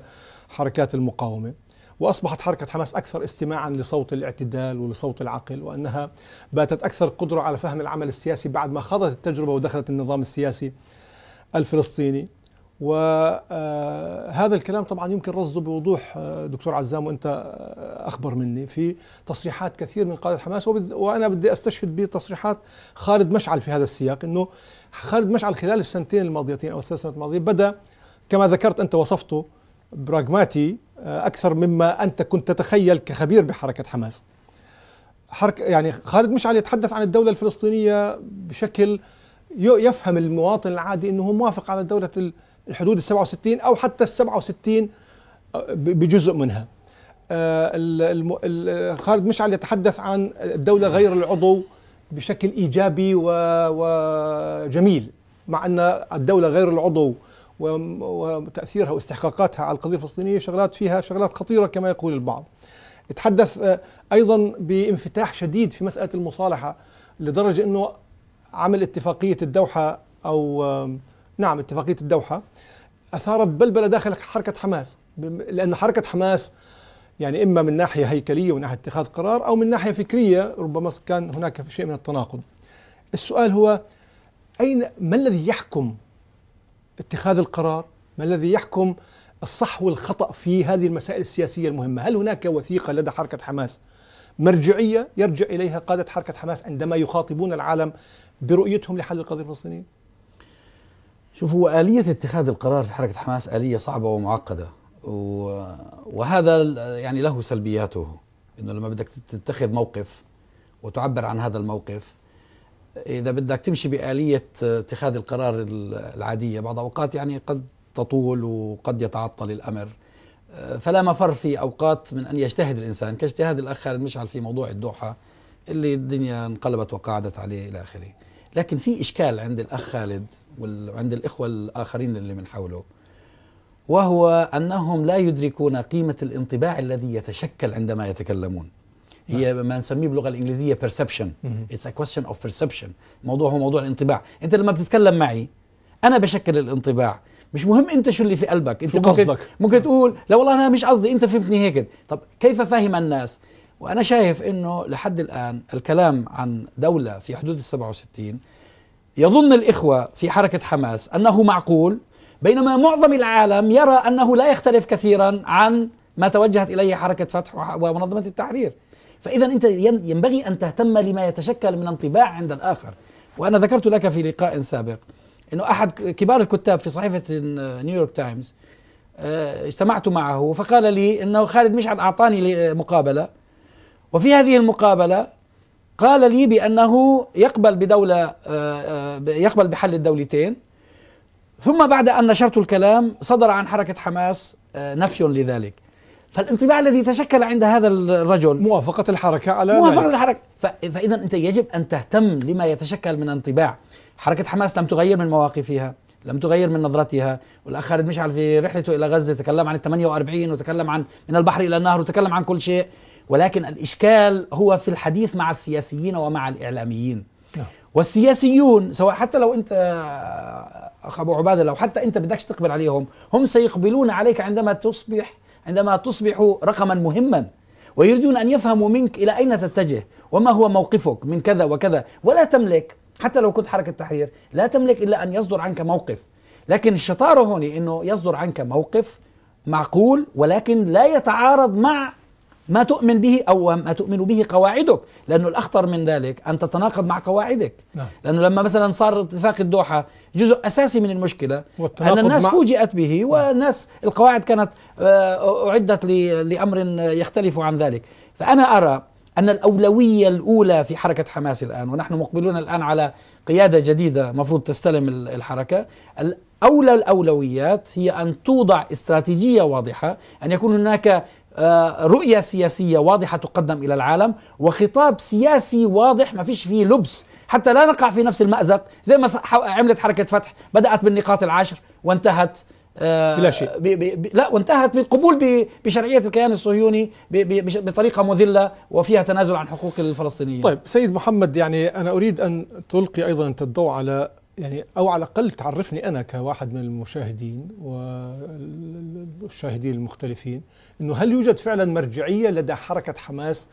حركات المقاومه واصبحت حركه حماس اكثر استماعا لصوت الاعتدال ولصوت العقل وانها باتت اكثر قدره على فهم العمل السياسي بعد ما خاضت التجربه ودخلت النظام السياسي الفلسطيني وهذا الكلام طبعا يمكن رصده بوضوح آه، دكتور عزام وانت آه، اخبر مني في تصريحات كثير من قاده حماس وانا بدي استشهد بتصريحات خالد مشعل في هذا السياق انه خالد مشعل خلال السنتين الماضيتين او الثلاث سنوات الماضيه بدا كما ذكرت انت وصفته براغماتي آه، اكثر مما انت كنت تتخيل كخبير بحركه حماس. حركة يعني خالد مشعل يتحدث عن الدوله الفلسطينيه بشكل يفهم المواطن العادي انه هو موافق على دوله الحدود ال 67 او حتى ال 67 آه، بجزء منها آه، خالد مشعل يتحدث عن الدولة غير العضو بشكل إيجابي وجميل مع أن الدولة غير العضو وتأثيرها واستحقاقاتها على القضية الفلسطينية شغلات فيها شغلات خطيرة كما يقول البعض تحدث آه، أيضا بانفتاح شديد في مسألة المصالحة لدرجة أنه عمل اتفاقية الدوحة أو نعم اتفاقية الدوحة أثارت بلبلة داخل حركة حماس لأن حركة حماس يعني إما من ناحية هيكلية ومن ناحية اتخاذ قرار أو من ناحية فكرية ربما كان هناك في شيء من التناقض السؤال هو أين ما الذي يحكم اتخاذ القرار ما الذي يحكم الصح والخطأ في هذه المسائل السياسية المهمة هل هناك وثيقة لدى حركة حماس مرجعية يرجع إليها قادة حركة حماس عندما يخاطبون العالم برؤيتهم لحل القضية الفلسطينية شوف هو آلية اتخاذ القرار في حركة حماس آلية صعبة ومعقدة وهذا يعني له سلبياته انه لما بدك تتخذ موقف وتعبر عن هذا الموقف اذا بدك تمشي بآلية اتخاذ القرار العادية بعض اوقات يعني قد تطول وقد يتعطل الامر فلا مفر في اوقات من ان يجتهد الانسان كاجتهاد الاخ خالد مشعل في موضوع الدوحة اللي الدنيا انقلبت وقعدت عليه الى اخره لكن في إشكال عند الأخ خالد وعند الإخوة الآخرين اللي من حوله وهو أنهم لا يدركون قيمة الانطباع الذي يتشكل عندما يتكلمون هي نعم. ما نسميه باللغه الانجليزيه بيرسبشن اتس ا كويستشن اوف بيرسبشن موضوع هو موضوع الانطباع انت لما بتتكلم معي انا بشكل الانطباع مش مهم انت شو اللي في قلبك انت شو ممكن قصدك ممكن تقول لا والله انا مش قصدي انت فهمتني هيك طب كيف فهم الناس وأنا شايف أنه لحد الآن الكلام عن دولة في حدود ال 67 يظن الإخوة في حركة حماس أنه معقول بينما معظم العالم يرى أنه لا يختلف كثيرا عن ما توجهت إليه حركة فتح ومنظمة التحرير فإذا أنت ينبغي أن تهتم لما يتشكل من انطباع عند الآخر وأنا ذكرت لك في لقاء سابق أنه أحد كبار الكتاب في صحيفة نيويورك تايمز آه، اجتمعت معه فقال لي أنه خالد مشعل أعطاني مقابلة وفي هذه المقابلة قال لي بأنه يقبل بدولة آه، آه، يقبل بحل الدولتين ثم بعد أن نشرت الكلام صدر عن حركة حماس آه، نفي لذلك فالانطباع الذي تشكل عند هذا الرجل موافقة الحركة على موافقة ذلك. الحركة فإذا أنت يجب أن تهتم لما يتشكل من انطباع حركة حماس لم تغير من مواقفها لم تغير من نظرتها والأخ خالد مشعل في رحلته إلى غزة تكلم عن ال 48 وتكلم عن من البحر إلى النهر وتكلم عن كل شيء ولكن الإشكال هو في الحديث مع السياسيين ومع الإعلاميين نعم. والسياسيون سواء حتى لو أنت آه، أخ أبو عبادة لو حتى أنت بدكش تقبل عليهم هم سيقبلون عليك عندما تصبح عندما تصبح رقما مهما ويريدون أن يفهموا منك إلى أين تتجه وما هو موقفك من كذا وكذا ولا تملك حتى لو كنت حركة تحرير لا تملك إلا أن يصدر عنك موقف لكن الشطارة هون أنه يصدر عنك موقف معقول ولكن لا يتعارض مع ما تؤمن به أو ما تؤمن به قواعدك لأنه الأخطر من ذلك أن تتناقض مع قواعدك نعم. لأنه لما مثلا صار اتفاق الدوحة جزء أساسي من المشكلة أن الناس مع... فوجئت به نعم. والناس القواعد كانت آه، أعدت لأمر يختلف عن ذلك فأنا أرى أن الأولوية الأولى في حركة حماس الآن ونحن مقبلون الآن على قيادة جديدة مفروض تستلم الحركة أولى الأولويات هي أن توضع استراتيجية واضحة أن يكون هناك آه، رؤية سياسية واضحة تقدم إلى العالم وخطاب سياسي واضح ما فيش فيه لبس حتى لا نقع في نفس المأزق زي ما عملت حركة فتح بدأت بالنقاط العشر وانتهت بلا شيء آه، بي بي لا وانتهت بالقبول بشرعيه الكيان الصهيوني بطريقه مذله وفيها تنازل عن حقوق الفلسطينيين طيب سيد محمد يعني انا اريد ان تلقي ايضا انت الضوء على يعني او على الاقل تعرفني انا كواحد من المشاهدين والشاهدين المختلفين انه هل يوجد فعلا مرجعيه لدى حركه حماس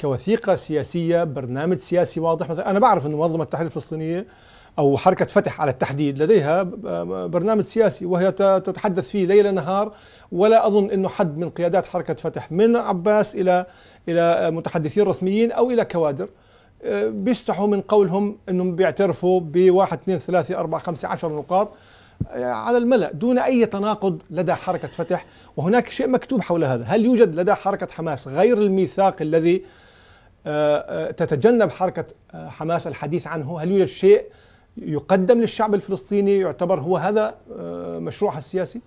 كوثيقه سياسيه برنامج سياسي واضح مثلا انا بعرف انه منظمه التحرير الفلسطينيه أو حركة فتح على التحديد لديها آه، برنامج سياسي وهي تتحدث فيه ليل نهار ولا أظن أنه حد من قيادات حركة فتح من عباس إلى إلى آه، متحدثين رسميين أو إلى كوادر آه، بيستحوا من قولهم أنهم بيعترفوا بواحد اثنين ثلاثة أربعة خمسة عشر نقاط على الملأ دون أي تناقض لدى حركة فتح وهناك شيء مكتوب حول هذا هل يوجد لدى حركة حماس غير الميثاق الذي تتجنب حركة حماس الحديث عنه هل يوجد شيء يقدم للشعب الفلسطيني يعتبر هو هذا آه، مشروعها السياسي؟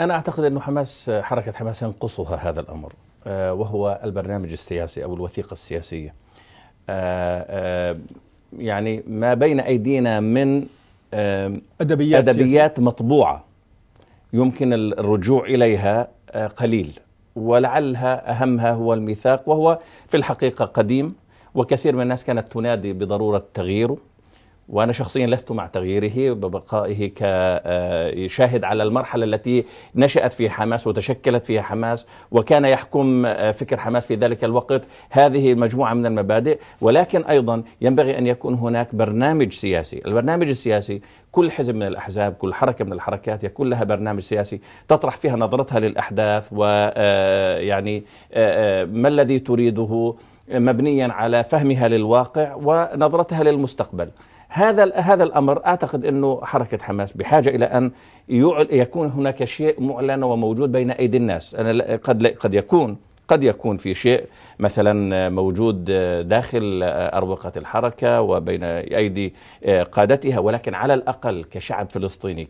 أنا أعتقد أن حماس حركة حماس ينقصها هذا الأمر آه، وهو البرنامج السياسي أو الوثيقة السياسية آه، يعني ما بين أيدينا من أدبيات, أدبيات مطبوعة يمكن الرجوع إليها قليل ولعلها أهمها هو الميثاق وهو في الحقيقة قديم وكثير من الناس كانت تنادي بضرورة تغييره وانا شخصيا لست مع تغييره ببقائه كشاهد آه، على المرحله التي نشات فيها حماس وتشكلت فيها حماس وكان يحكم آه، فكر حماس في ذلك الوقت هذه مجموعه من المبادئ ولكن ايضا ينبغي ان يكون هناك برنامج سياسي، البرنامج السياسي كل حزب من الاحزاب، كل حركه من الحركات يكون لها برنامج سياسي تطرح فيها نظرتها للاحداث ويعني آه، ما الذي تريده مبنيا على فهمها للواقع ونظرتها للمستقبل. هذا هذا الامر اعتقد انه حركه حماس بحاجه الى ان يكون هناك شيء معلن وموجود بين ايدي الناس انا قد قد يكون قد يكون في شيء مثلا موجود داخل أروقة الحركة وبين أيدي قادتها ولكن على الأقل كشعب فلسطيني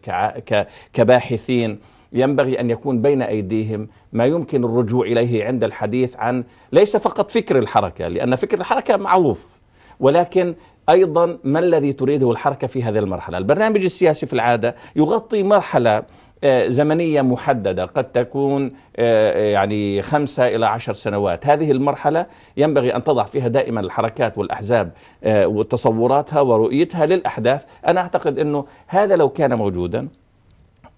كباحثين ينبغي أن يكون بين أيديهم ما يمكن الرجوع إليه عند الحديث عن ليس فقط فكر الحركة لأن فكر الحركة معروف ولكن ايضا ما الذي تريده الحركه في هذه المرحله؟ البرنامج السياسي في العاده يغطي مرحله آه، زمنيه محدده قد تكون آه، يعني خمسه الى عشر سنوات، هذه المرحله ينبغي ان تضع فيها دائما الحركات والاحزاب آه، وتصوراتها ورؤيتها للاحداث، انا اعتقد انه هذا لو كان موجودا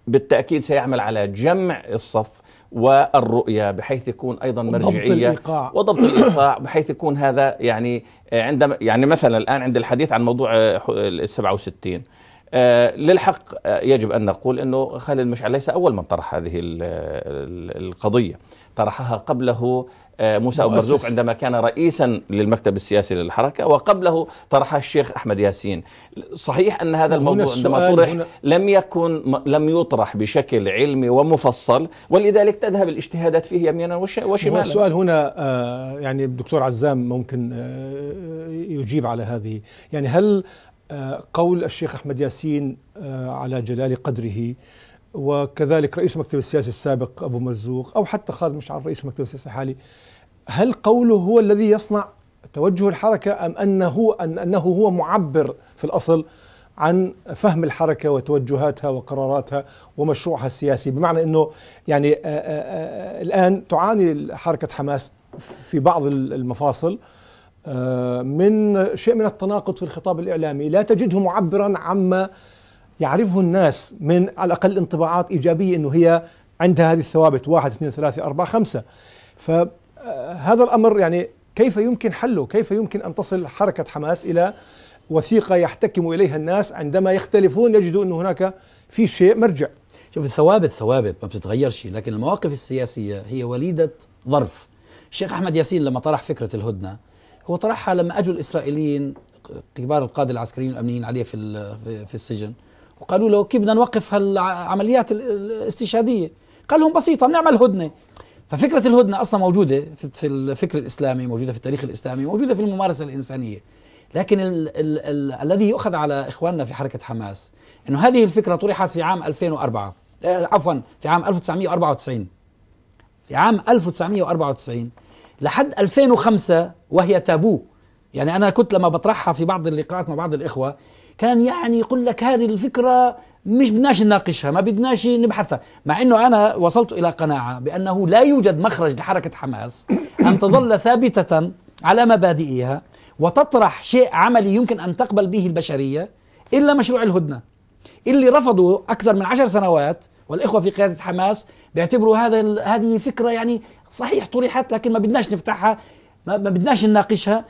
بالتاكيد سيعمل على جمع الصف والرؤية بحيث يكون أيضا مرجعية وضبط الإيقاع وضبط الإيقاع بحيث يكون هذا يعني آه، عندما يعني مثلا الآن عند الحديث عن موضوع آه، ال 67 آه، للحق يجب أن نقول أنه خالد مشعل ليس أول من طرح هذه القضية طرحها قبله آه، موسى أبو مرزوق عندما كان رئيسا للمكتب السياسي للحركة وقبله طرحها الشيخ أحمد ياسين صحيح أن هذا الموضوع عندما طرح لم يكن لم يطرح بشكل علمي ومفصل ولذلك تذهب الاجتهادات فيه يمينا وشمالا السؤال هنا آه، يعني الدكتور عزام ممكن آه، يجيب على هذه يعني هل قول الشيخ أحمد ياسين على جلال قدره وكذلك رئيس المكتب السياسي السابق أبو مرزوق أو حتى خالد مشعل رئيس المكتب السياسي الحالي هل قوله هو الذي يصنع توجه الحركة أم أنه, أن أنه هو معبر في الأصل عن فهم الحركة وتوجهاتها وقراراتها ومشروعها السياسي بمعنى أنه يعني آه، آه، آه، الآن تعاني حركة حماس في بعض المفاصل من شيء من التناقض في الخطاب الإعلامي لا تجده معبرا عما يعرفه الناس من على الأقل انطباعات إيجابية أنه هي عندها هذه الثوابت واحد اثنين ثلاثة أربعة خمسة فهذا آه، الأمر يعني كيف يمكن حله كيف يمكن أن تصل حركة حماس إلى وثيقة يحتكم إليها الناس عندما يختلفون يجدوا أن هناك في شيء مرجع شوف الثوابت ثوابت ما بتتغيرش لكن المواقف السياسية هي وليدة ظرف الشيخ أحمد ياسين لما طرح فكرة الهدنة هو طرحها لما أجوا الإسرائيليين كبار القادة العسكريين الأمنيين عليه في, في السجن وقالوا له كيف بدنا نوقف هالعمليات الاستشهاديه قال لهم بسيطه بنعمل هدنه ففكره الهدنه اصلا موجوده في الفكر الاسلامي موجوده في التاريخ الاسلامي موجوده في الممارسه الانسانيه لكن الـ الـ الـ الذي يؤخذ على اخواننا في حركه حماس انه هذه الفكره طرحت في عام 2004 آه، عفوا في عام 1994 في عام 1994 لحد 2005 وهي تابو يعني انا كنت لما بطرحها في بعض اللقاءات مع بعض الاخوه كان يعني يقول لك هذه الفكرة مش بدناش نناقشها ما بدناش نبحثها مع أنه أنا وصلت إلى قناعة بأنه لا يوجد مخرج لحركة حماس [COUGHS] أن تظل ثابتة على مبادئها وتطرح شيء عملي يمكن أن تقبل به البشرية إلا مشروع الهدنة اللي رفضوا أكثر من عشر سنوات والإخوة في قيادة حماس بيعتبروا هذا هذه فكرة يعني صحيح طرحت لكن ما بدناش نفتحها ما بدناش نناقشها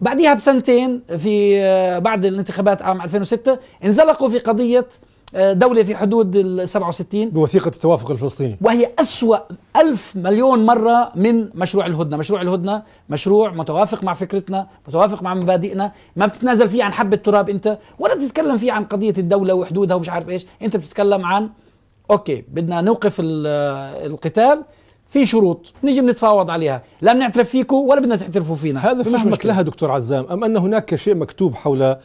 بعديها بسنتين في آه، بعد الانتخابات عام 2006 انزلقوا في قضية آه، دولة في حدود ال 67 بوثيقة التوافق الفلسطيني وهي أسوأ ألف مليون مرة من مشروع الهدنة مشروع الهدنة مشروع متوافق مع فكرتنا متوافق مع مبادئنا ما بتتنازل فيه عن حبة تراب أنت ولا بتتكلم فيه عن قضية الدولة وحدودها ومش عارف إيش أنت بتتكلم عن أوكي بدنا نوقف آه، القتال في شروط نجي بنتفاوض عليها لا بنعترف فيكم ولا بدنا تعترفوا فينا هذا في مشكلة. لها دكتور عزام أم أن هناك شيء مكتوب حول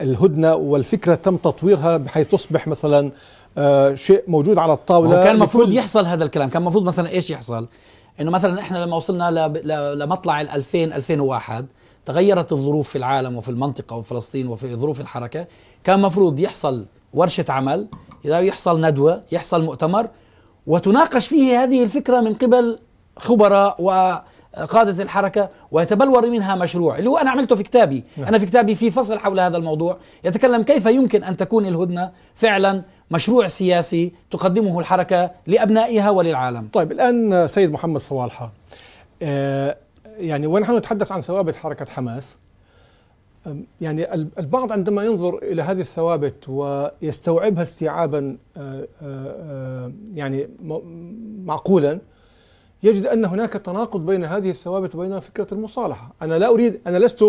الهدنة والفكرة تم تطويرها بحيث تصبح مثلا آه شيء موجود على الطاولة كان المفروض يحصل هذا الكلام كان المفروض مثلا إيش يحصل انه مثلا احنا لما وصلنا لمطلع ال 2000 2001 تغيرت الظروف في العالم وفي المنطقه وفي فلسطين وفي ظروف الحركه كان المفروض يحصل ورشه عمل اذا يحصل ندوه يحصل مؤتمر وتناقش فيه هذه الفكرة من قبل خبراء وقادة الحركة ويتبلور منها مشروع اللي هو أنا عملته في كتابي نعم. أنا في كتابي في فصل حول هذا الموضوع يتكلم كيف يمكن أن تكون الهدنة فعلا مشروع سياسي تقدمه الحركة لأبنائها وللعالم طيب الآن سيد محمد صوالحة آه، يعني ونحن نتحدث عن ثوابت حركة حماس يعني البعض عندما ينظر إلى هذه الثوابت ويستوعبها استيعابا أه، أه، أه، يعني معقولا يجد أن هناك تناقض بين هذه الثوابت وبين فكرة المصالحة أنا لا أريد أنا لست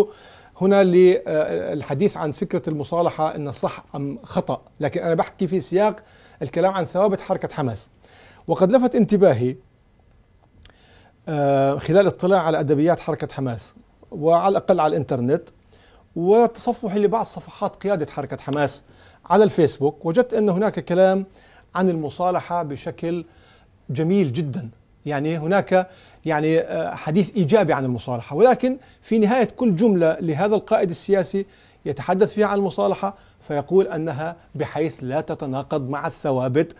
هنا للحديث عن فكرة المصالحة أن صح أم خطأ لكن أنا بحكي في سياق الكلام عن ثوابت حركة حماس وقد لفت انتباهي خلال اطلاع على أدبيات حركة حماس وعلى الأقل على الإنترنت وتصفحي لبعض صفحات قيادة حركة حماس على الفيسبوك وجدت أن هناك كلام عن المصالحة بشكل جميل جدا يعني هناك يعني آه، حديث إيجابي عن المصالحة ولكن في نهاية كل جملة لهذا القائد السياسي يتحدث فيها عن المصالحة فيقول أنها بحيث لا تتناقض مع الثوابت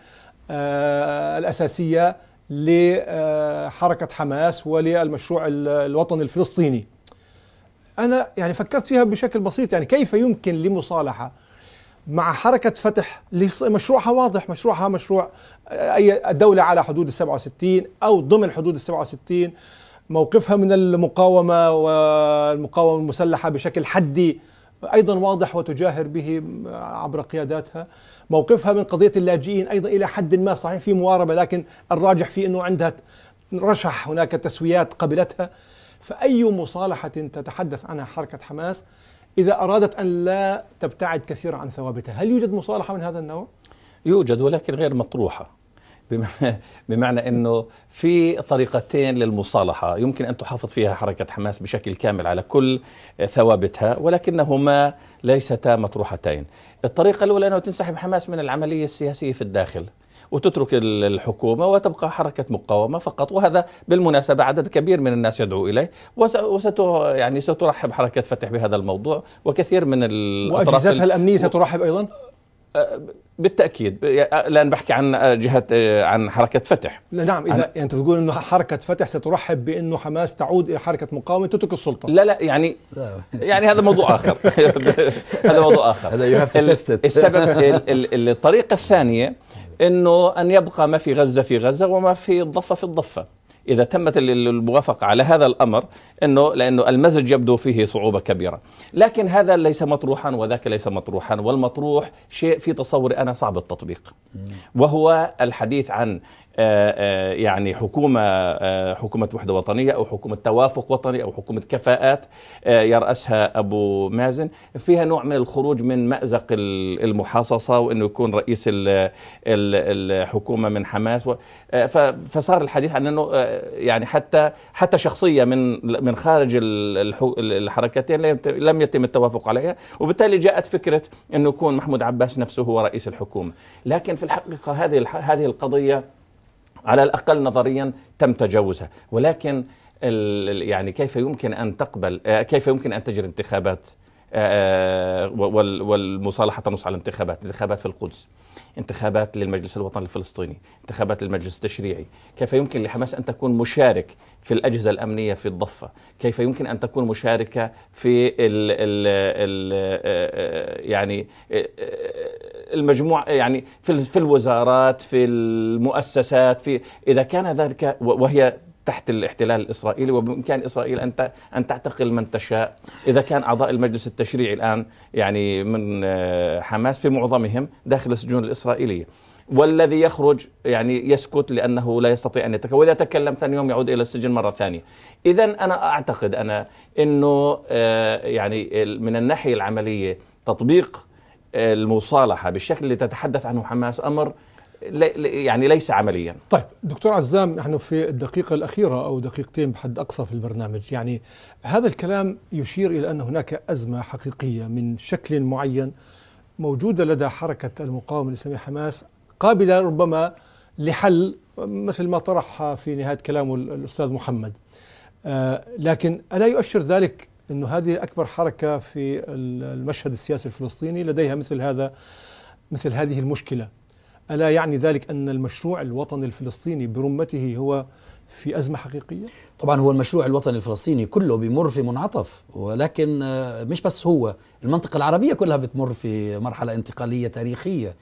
آه، الأساسية لحركة آه، حماس وللمشروع الوطني الفلسطيني انا يعني فكرت فيها بشكل بسيط يعني كيف يمكن لمصالحه مع حركة فتح مشروعها واضح مشروعها مشروع أي دولة على حدود ال 67 أو ضمن حدود ال 67 موقفها من المقاومة والمقاومة المسلحة بشكل حدي أيضا واضح وتجاهر به عبر قياداتها موقفها من قضية اللاجئين أيضا إلى حد ما صحيح في مواربة لكن الراجح في أنه عندها رشح هناك تسويات قبلتها فأي مصالحة تتحدث عنها حركة حماس إذا أرادت أن لا تبتعد كثيرا عن ثوابتها هل يوجد مصالحة من هذا النوع؟ يوجد ولكن غير مطروحة [LAUGHS] بمعنى انه في طريقتين للمصالحه يمكن ان تحافظ فيها حركه حماس بشكل كامل على كل ثوابتها ولكنهما ليستا مطروحتين. الطريقه الاولى انه تنسحب حماس من العمليه السياسيه في الداخل. وتترك الحكومة وتبقى حركة مقاومة فقط وهذا بالمناسبة عدد كبير من الناس يدعو إليه وست يعني سترحب حركة فتح بهذا الموضوع وكثير من الأطراف وأجهزتها الأمنية سترحب أيضا؟ أه، بالتاكيد الان بحكي عن جهه عن حركه فتح نعم اذا عن... يعني انت بتقول انه حركه فتح سترحب بانه حماس تعود الى حركه مقاومه تترك السلطه لا لا يعني يعني هذا موضوع اخر [LAUGHS] [LAUGHS] هذا موضوع اخر هذا يو هاف تو تيست السبب [LAUGHS] الطريقه الثانيه انه ان يبقى ما في غزه في غزه وما في الضفه في الضفه اذا تمت الموافقه على هذا الامر انه لانه المزج يبدو فيه صعوبه كبيره، لكن هذا ليس مطروحا وذاك ليس مطروحا، والمطروح شيء في تصوري انا صعب التطبيق. وهو الحديث عن آه، آه، يعني حكومة آه، حكومة وحدة وطنية أو حكومة توافق وطني أو حكومة كفاءات يرأسها أبو مازن فيها نوع من الخروج من مأزق المحاصصة وأنه يكون رئيس الحكومة من حماس فصار الحديث عن أنه يعني حتى حتى شخصية من من خارج الحركتين لم يتم التوافق عليها وبالتالي جاءت فكرة أنه يكون محمود عباس نفسه هو رئيس الحكومة لكن في الحقيقة هذه هذه القضية على الأقل نظريا تم تجاوزها ولكن يعني كيف يمكن أن تقبل آه، كيف يمكن أن تجري انتخابات آه، آه، والمصالحة تنص على انتخابات انتخابات في القدس انتخابات للمجلس الوطني الفلسطيني انتخابات للمجلس التشريعي كيف يمكن لحماس أن تكون مشارك في الأجهزة الأمنية في الضفة كيف يمكن أن تكون مشاركة في ال ال ال آه، يعني آه، المجموع يعني في, في الوزارات في المؤسسات في إذا كان ذلك وهي تحت الاحتلال الاسرائيلي وبامكان اسرائيل ان ان تعتقل من تشاء اذا كان اعضاء المجلس التشريعي الان يعني من آه، حماس في معظمهم داخل السجون الاسرائيليه والذي يخرج يعني يسكت لانه لا يستطيع ان يتكلم واذا تكلم ثاني يوم يعود الى السجن مره ثانيه اذا انا اعتقد انا انه آه، يعني من الناحيه العمليه تطبيق آه، المصالحه بالشكل اللي تتحدث عنه حماس امر يعني ليس عمليا طيب دكتور عزام نحن في الدقيقة الأخيرة أو دقيقتين بحد أقصى في البرنامج يعني هذا الكلام يشير إلى أن هناك أزمة حقيقية من شكل معين موجودة لدى حركة المقاومة الإسلامية حماس قابلة ربما لحل مثل ما طرحها في نهاية كلامه الأستاذ محمد آه، لكن ألا يؤشر ذلك أن هذه أكبر حركة في المشهد السياسي الفلسطيني لديها مثل هذا مثل هذه المشكلة ألا يعني ذلك أن المشروع الوطني الفلسطيني برمته هو في أزمة حقيقية؟ طبعا هو المشروع الوطني الفلسطيني كله بمر في منعطف ولكن آه، مش بس هو المنطقة العربية كلها بتمر في مرحلة انتقالية تاريخية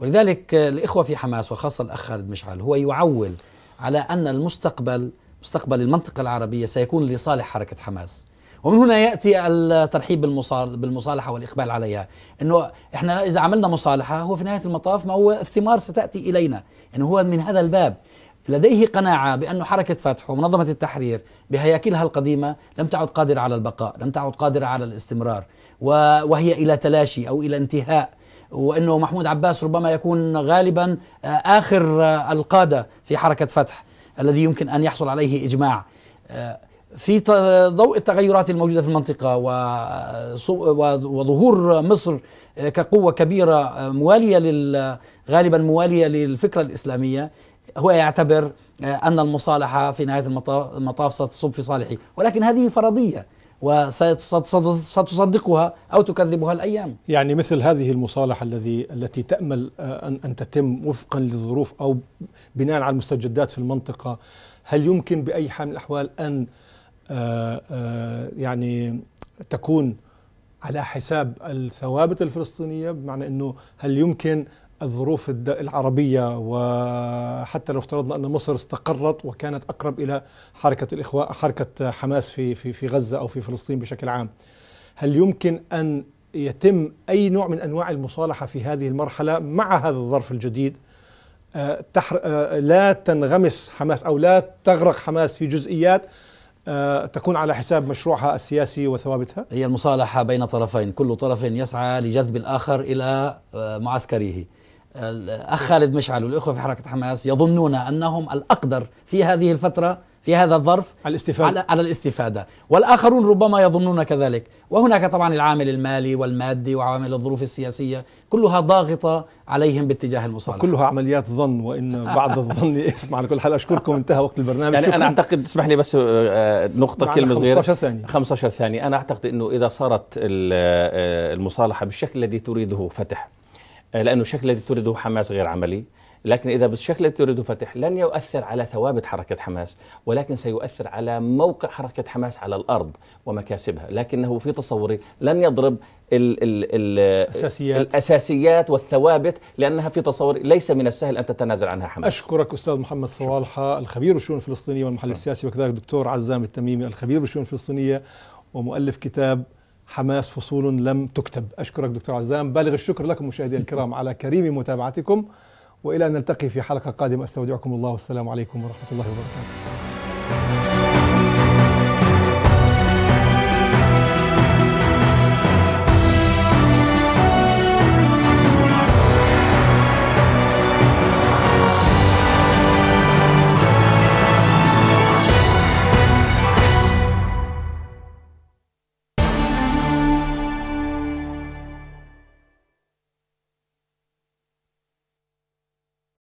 ولذلك آه، الإخوة في حماس وخاصة الأخ خالد مشعل هو يعول على أن المستقبل مستقبل المنطقة العربية سيكون لصالح حركة حماس ومن هنا ياتي الترحيب بالمصالحه والاقبال عليها انه احنا اذا عملنا مصالحه هو في نهايه المطاف ما هو الثمار ستاتي الينا انه يعني هو من هذا الباب لديه قناعة بأن حركة فتح ومنظمة التحرير بهياكلها القديمة لم تعد قادرة على البقاء لم تعد قادرة على الاستمرار وهي إلى تلاشي أو إلى انتهاء وأنه محمود عباس ربما يكون غالبا آه، آخر آه، القادة في حركة فتح الذي يمكن أن يحصل عليه إجماع آه، في ضوء التغيرات الموجودة في المنطقة وظهور مصر كقوة كبيرة موالية لل غالبا موالية للفكرة الإسلامية هو يعتبر آه، أن المصالحة في نهاية المطاف ستصب في صالحه ولكن هذه فرضية وستصدقها او تكذبها الايام. يعني مثل هذه المصالحه الذي التي تامل آه، ان ان تتم وفقا للظروف او بناء على المستجدات في المنطقه، هل يمكن باي حال من الاحوال ان آه، آه، يعني تكون على حساب الثوابت الفلسطينية بمعنى أنه هل يمكن الظروف العربية وحتى لو افترضنا أن مصر استقرت وكانت أقرب إلى حركة الإخوة حركة حماس في في في غزة أو في فلسطين بشكل عام هل يمكن أن يتم أي نوع من أنواع المصالحة في هذه المرحلة مع هذا الظرف الجديد آه، لا تنغمس حماس أو لا تغرق حماس في جزئيات آه، تكون على حساب مشروعها السياسي وثوابتها؟ هي المصالحة بين طرفين كل طرف يسعى لجذب الآخر إلى آه، معسكره آه، الأخ خالد مشعل والإخوة في حركة حماس يظنون أنهم الأقدر في هذه الفترة في هذا الظرف على الاستفادة. على, على الاستفادة والآخرون ربما يظنون كذلك وهناك طبعا العامل المالي والمادي وعوامل الظروف السياسية كلها ضاغطة عليهم باتجاه المصالحة كلها عمليات ظن وإن بعض الظن إثم على كل حال أشكركم انتهى وقت البرنامج يعني أنا أعتقد اسمح لي بس آه، نقطة نعم، كلمة 15 ثانية 15 ثانية أنا أعتقد أنه إذا صارت آه، المصالحة بالشكل الذي تريده فتح آه، لأنه الشكل الذي تريده حماس غير عملي لكن إذا بالشكل الذي تريده فتح لن يؤثر على ثوابت حركة حماس ولكن سيؤثر على موقع حركة حماس على الأرض ومكاسبها لكنه في تصوري لن يضرب ال ال ال الأساسيات. الأساسيات والثوابت لأنها في تصوري ليس من السهل أن تتنازل عنها حماس أشكرك أستاذ محمد صوالحة الخبير بالشؤون الفلسطينية والمحلل نعم. السياسي وكذلك دكتور عزام التميمي الخبير بالشؤون الفلسطينية ومؤلف كتاب حماس فصول لم تكتب أشكرك دكتور عزام بالغ الشكر لكم مشاهدينا الكرام على كريم متابعتكم والى ان نلتقي في حلقه قادمه استودعكم الله والسلام عليكم ورحمه الله وبركاته